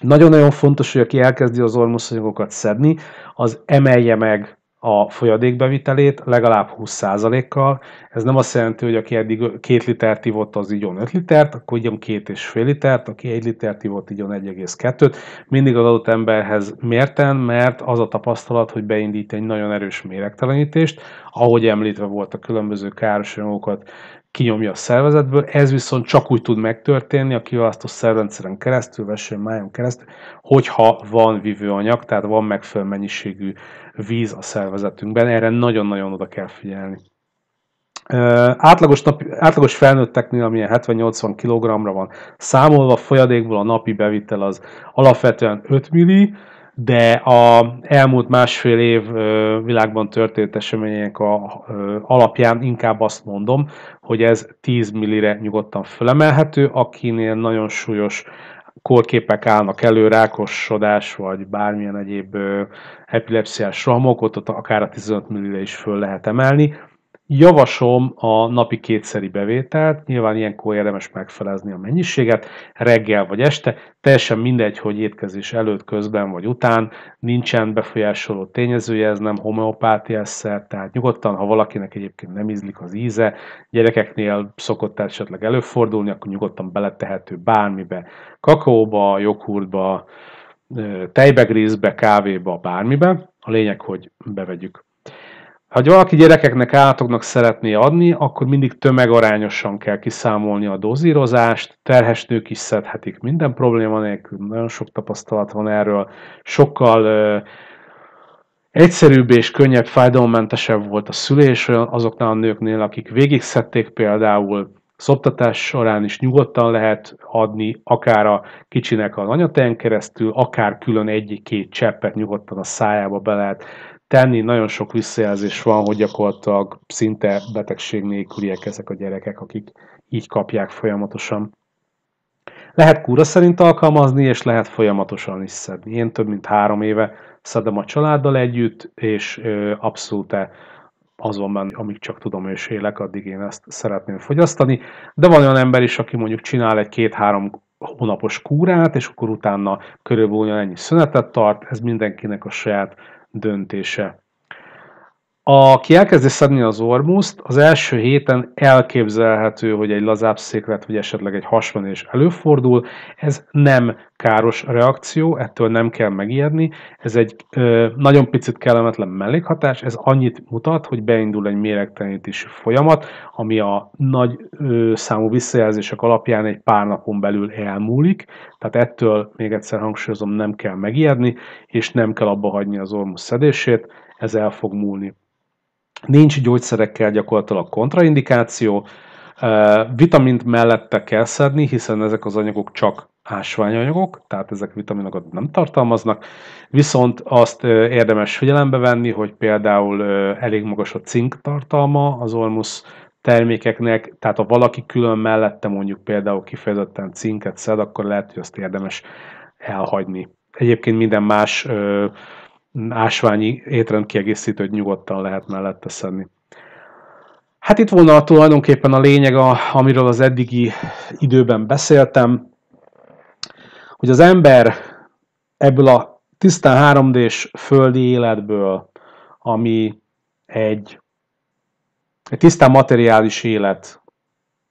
Nagyon-nagyon fontos, hogy aki elkezdi az ormoszolyungokat szedni, az emelje meg a folyadékbevitelét legalább 20%-kal. Ez nem azt jelenti, hogy aki eddig 2 litert ivott, az igyon 5 litert, akkor igyon 2,5 litert, aki 1 litert ivott, igyon 1,2-t. Mindig az adott emberhez mérten, mert az a tapasztalat, hogy beindít egy nagyon erős méregtelenítést, ahogy említve volt a különböző károsanyagokat kinyomja a szervezetből, ez viszont csak úgy tud megtörténni a kiválasztó szervrendszeren keresztül, vesőn májon keresztül, hogyha van vívőanyag, tehát van megfelelő mennyiségű víz a szervezetünkben, erre nagyon-nagyon oda kell figyelni. Átlagos, napi, átlagos felnőtteknél, amilyen 70-80 kg-ra van számolva, folyadékból a napi bevitel az alapvetően 5 milli, de a elmúlt másfél év világban történt események a, alapján inkább azt mondom, hogy ez 10 millire nyugodtan fölemelhető, akinél nagyon súlyos kórképek állnak elő, rákosodás, vagy bármilyen egyéb epilepsziás rohamok, ott akár a 15 millire is föl lehet emelni. Javasom a napi kétszeri bevételt, nyilván ilyenkor érdemes megfelezni a mennyiséget, reggel vagy este, teljesen mindegy, hogy étkezés előtt, közben vagy után, nincsen befolyásoló tényezője, ez nem homeopátiás szer, tehát nyugodtan, ha valakinek egyébként nem ízlik az íze, gyerekeknél szokott esetleg előfordulni, akkor nyugodtan beletehető bármibe, kakaóba, joghurtba, tejbegrízbe, kávéba, bármibe. A lényeg, hogy bevegyük ha valaki gyerekeknek állatoknak szeretné adni, akkor mindig tömegarányosan kell kiszámolni a dozírozást, terhes nők is szedhetik minden probléma nélkül, nagyon sok tapasztalat van erről, sokkal ö, egyszerűbb és könnyebb, fájdalommentesebb volt a szülés azoknál a nőknél, akik végig szedték például, szoptatás során is nyugodtan lehet adni, akár a kicsinek a anyatejen keresztül, akár külön egy-két cseppet nyugodtan a szájába be lehet tenni. Nagyon sok visszajelzés van, hogy gyakorlatilag szinte betegség nélküliek ezek a gyerekek, akik így kapják folyamatosan. Lehet kúra szerint alkalmazni, és lehet folyamatosan is szedni. Én több mint három éve szedem a családdal együtt, és abszolút e, az van benne, amíg csak tudom és élek, addig én ezt szeretném fogyasztani. De van olyan ember is, aki mondjuk csinál egy két-három hónapos kúrát, és akkor utána körülbelül ennyi szünetet tart, ez mindenkinek a saját döntése aki elkezdi szedni az ormuszt, az első héten elképzelhető, hogy egy lazább széklet, vagy esetleg egy hasmenés előfordul. Ez nem káros reakció, ettől nem kell megijedni. Ez egy ö, nagyon picit kellemetlen mellékhatás, ez annyit mutat, hogy beindul egy méregtelenítési folyamat, ami a nagy ö, számú visszajelzések alapján egy pár napon belül elmúlik, tehát ettől még egyszer hangsúlyozom, nem kell megijedni, és nem kell abba hagyni az ormus szedését, ez el fog múlni. Nincs gyógyszerekkel gyakorlatilag kontraindikáció, vitamint mellette kell szedni, hiszen ezek az anyagok csak ásványanyagok, tehát ezek vitaminokat nem tartalmaznak, viszont azt érdemes figyelembe venni, hogy például elég magas a cink tartalma az olmusz termékeknek, tehát ha valaki külön mellette mondjuk például kifejezetten cinket szed, akkor lehet, hogy azt érdemes elhagyni. Egyébként minden más ásványi hogy nyugodtan lehet mellette szenni. Hát itt volna tulajdonképpen a lényeg, a, amiről az eddigi időben beszéltem, hogy az ember ebből a tisztán 3D-s földi életből, ami egy, egy tisztán materiális élet,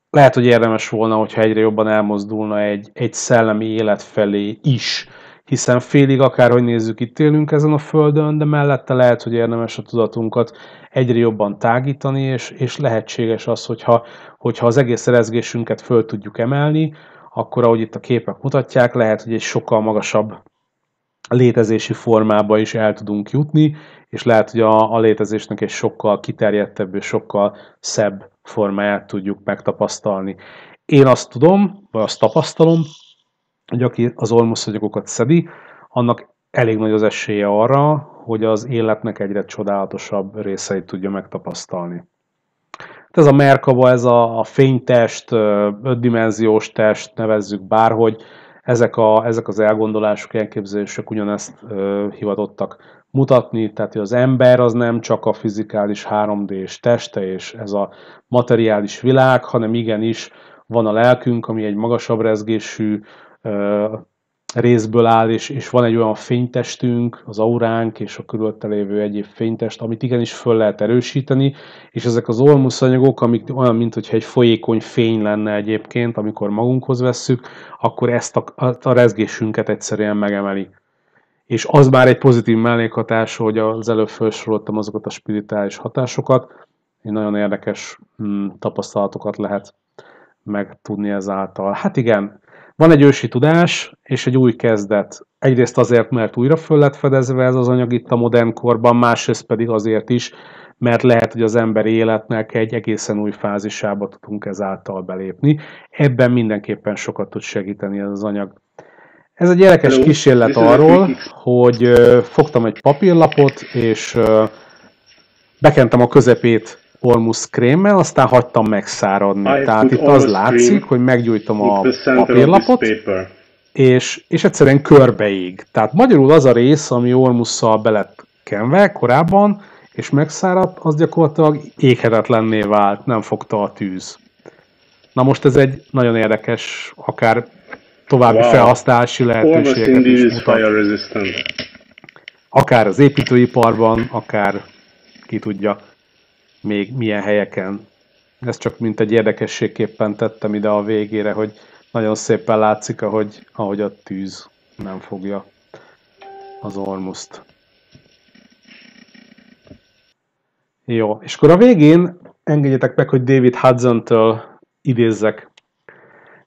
lehet, hogy érdemes volna, hogyha egyre jobban elmozdulna egy, egy szellemi élet felé is, hiszen félig akárhogy nézzük, itt élünk ezen a földön, de mellette lehet, hogy érdemes a tudatunkat egyre jobban tágítani, és, és lehetséges az, hogyha, hogyha az egész rezgésünket föl tudjuk emelni, akkor ahogy itt a képek mutatják, lehet, hogy egy sokkal magasabb létezési formába is el tudunk jutni, és lehet, hogy a, a létezésnek egy sokkal kiterjedtebb és sokkal szebb formáját tudjuk megtapasztalni. Én azt tudom, vagy azt tapasztalom, hogy aki az olmuszagyokokat szedi, annak elég nagy az esélye arra, hogy az életnek egyre csodálatosabb részeit tudja megtapasztalni. Hát ez a merkava, ez a, a fénytest, ötdimenziós test, nevezzük bárhogy, ezek, a, ezek az elgondolások, elképzelések ugyanezt ö, hivatottak mutatni, tehát hogy az ember az nem csak a fizikális 3D-s teste és ez a materiális világ, hanem igenis van a lelkünk, ami egy magasabb rezgésű, részből áll, és, és van egy olyan fénytestünk, az auránk és a körülötte lévő egyéb fénytest, amit igenis föl lehet erősíteni, és ezek az olmuszanyagok, amik olyan, mint hogyha egy folyékony fény lenne egyébként, amikor magunkhoz vesszük, akkor ezt a, a rezgésünket egyszerűen megemeli. És az már egy pozitív mellékhatás, hogy az előbb felsoroltam azokat a spirituális hatásokat, egy nagyon érdekes mm, tapasztalatokat lehet megtudni ezáltal. Hát igen, van egy ősi tudás és egy új kezdet. Egyrészt azért, mert újra föl lett fedezve ez az anyag itt a modern korban, másrészt pedig azért is, mert lehet, hogy az emberi életnek egy egészen új fázisába tudunk ezáltal belépni. Ebben mindenképpen sokat tud segíteni ez az anyag. Ez egy érdekes Hello. kísérlet arról, hogy fogtam egy papírlapot, és bekentem a közepét Ormus krémmel, aztán hagytam megszáradni. Ah, I Tehát itt az látszik, hogy meggyújtom a papírlapot, és, és egyszerűen körbeig. Tehát magyarul az a rész, ami olmusszal belett kenve korábban, és megszáradt, az gyakorlatilag éghetetlenné vált, nem fogta a tűz. Na most ez egy nagyon érdekes, akár további wow. felhasználási lehetőségeket is mutat. Akár az építőiparban, akár ki tudja még milyen helyeken. Ez csak mint egy érdekességképpen tettem ide a végére, hogy nagyon szépen látszik, ahogy, ahogy a tűz nem fogja az ormuszt. Jó, és akkor a végén engedjetek meg, hogy David Hudson-től idézzek.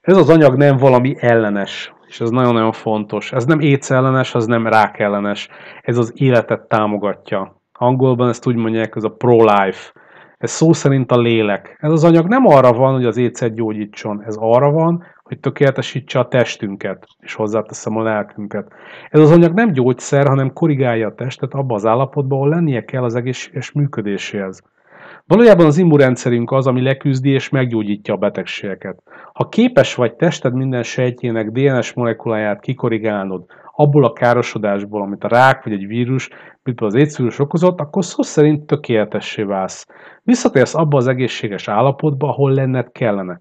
Ez az anyag nem valami ellenes, és ez nagyon-nagyon fontos. Ez nem éjszellenes, az nem rákellenes. Ez az életet támogatja. Angolban ezt úgy mondják, ez a pro-life. Ez szó szerint a lélek. Ez az anyag nem arra van, hogy az étszert gyógyítson, ez arra van, hogy tökéletesítse a testünket, és hozzáteszem a lelkünket. Ez az anyag nem gyógyszer, hanem korrigálja a testet abba az állapotba, ahol lennie kell az egészséges működéséhez. Valójában az immunrendszerünk az, ami leküzdi és meggyógyítja a betegségeket. Ha képes vagy tested minden sejtjének DNS molekuláját kikorrigálnod, abból a károsodásból, amit a rák vagy egy vírus, mint az étszűrűs okozott, akkor szó szerint tökéletessé válsz. Visszatérsz abba az egészséges állapotba, ahol lenned kellene.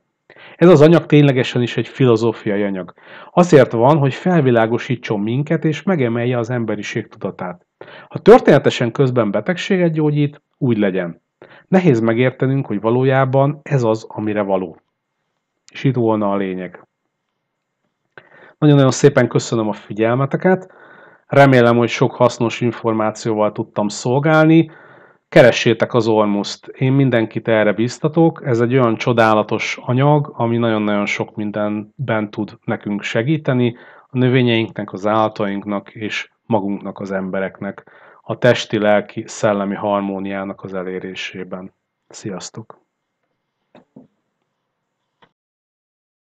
Ez az anyag ténylegesen is egy filozófiai anyag. Azért van, hogy felvilágosítson minket és megemelje az emberiség tudatát. Ha történetesen közben betegséget gyógyít, úgy legyen. Nehéz megértenünk, hogy valójában ez az, amire való. És itt volna a lényeg. Nagyon-nagyon szépen köszönöm a figyelmeteket. Remélem, hogy sok hasznos információval tudtam szolgálni. Keressétek az Ormuszt. Én mindenkit erre biztatok. Ez egy olyan csodálatos anyag, ami nagyon-nagyon sok mindenben tud nekünk segíteni, a növényeinknek, az állatainknak és magunknak, az embereknek, a testi, lelki, szellemi harmóniának az elérésében. Sziasztok!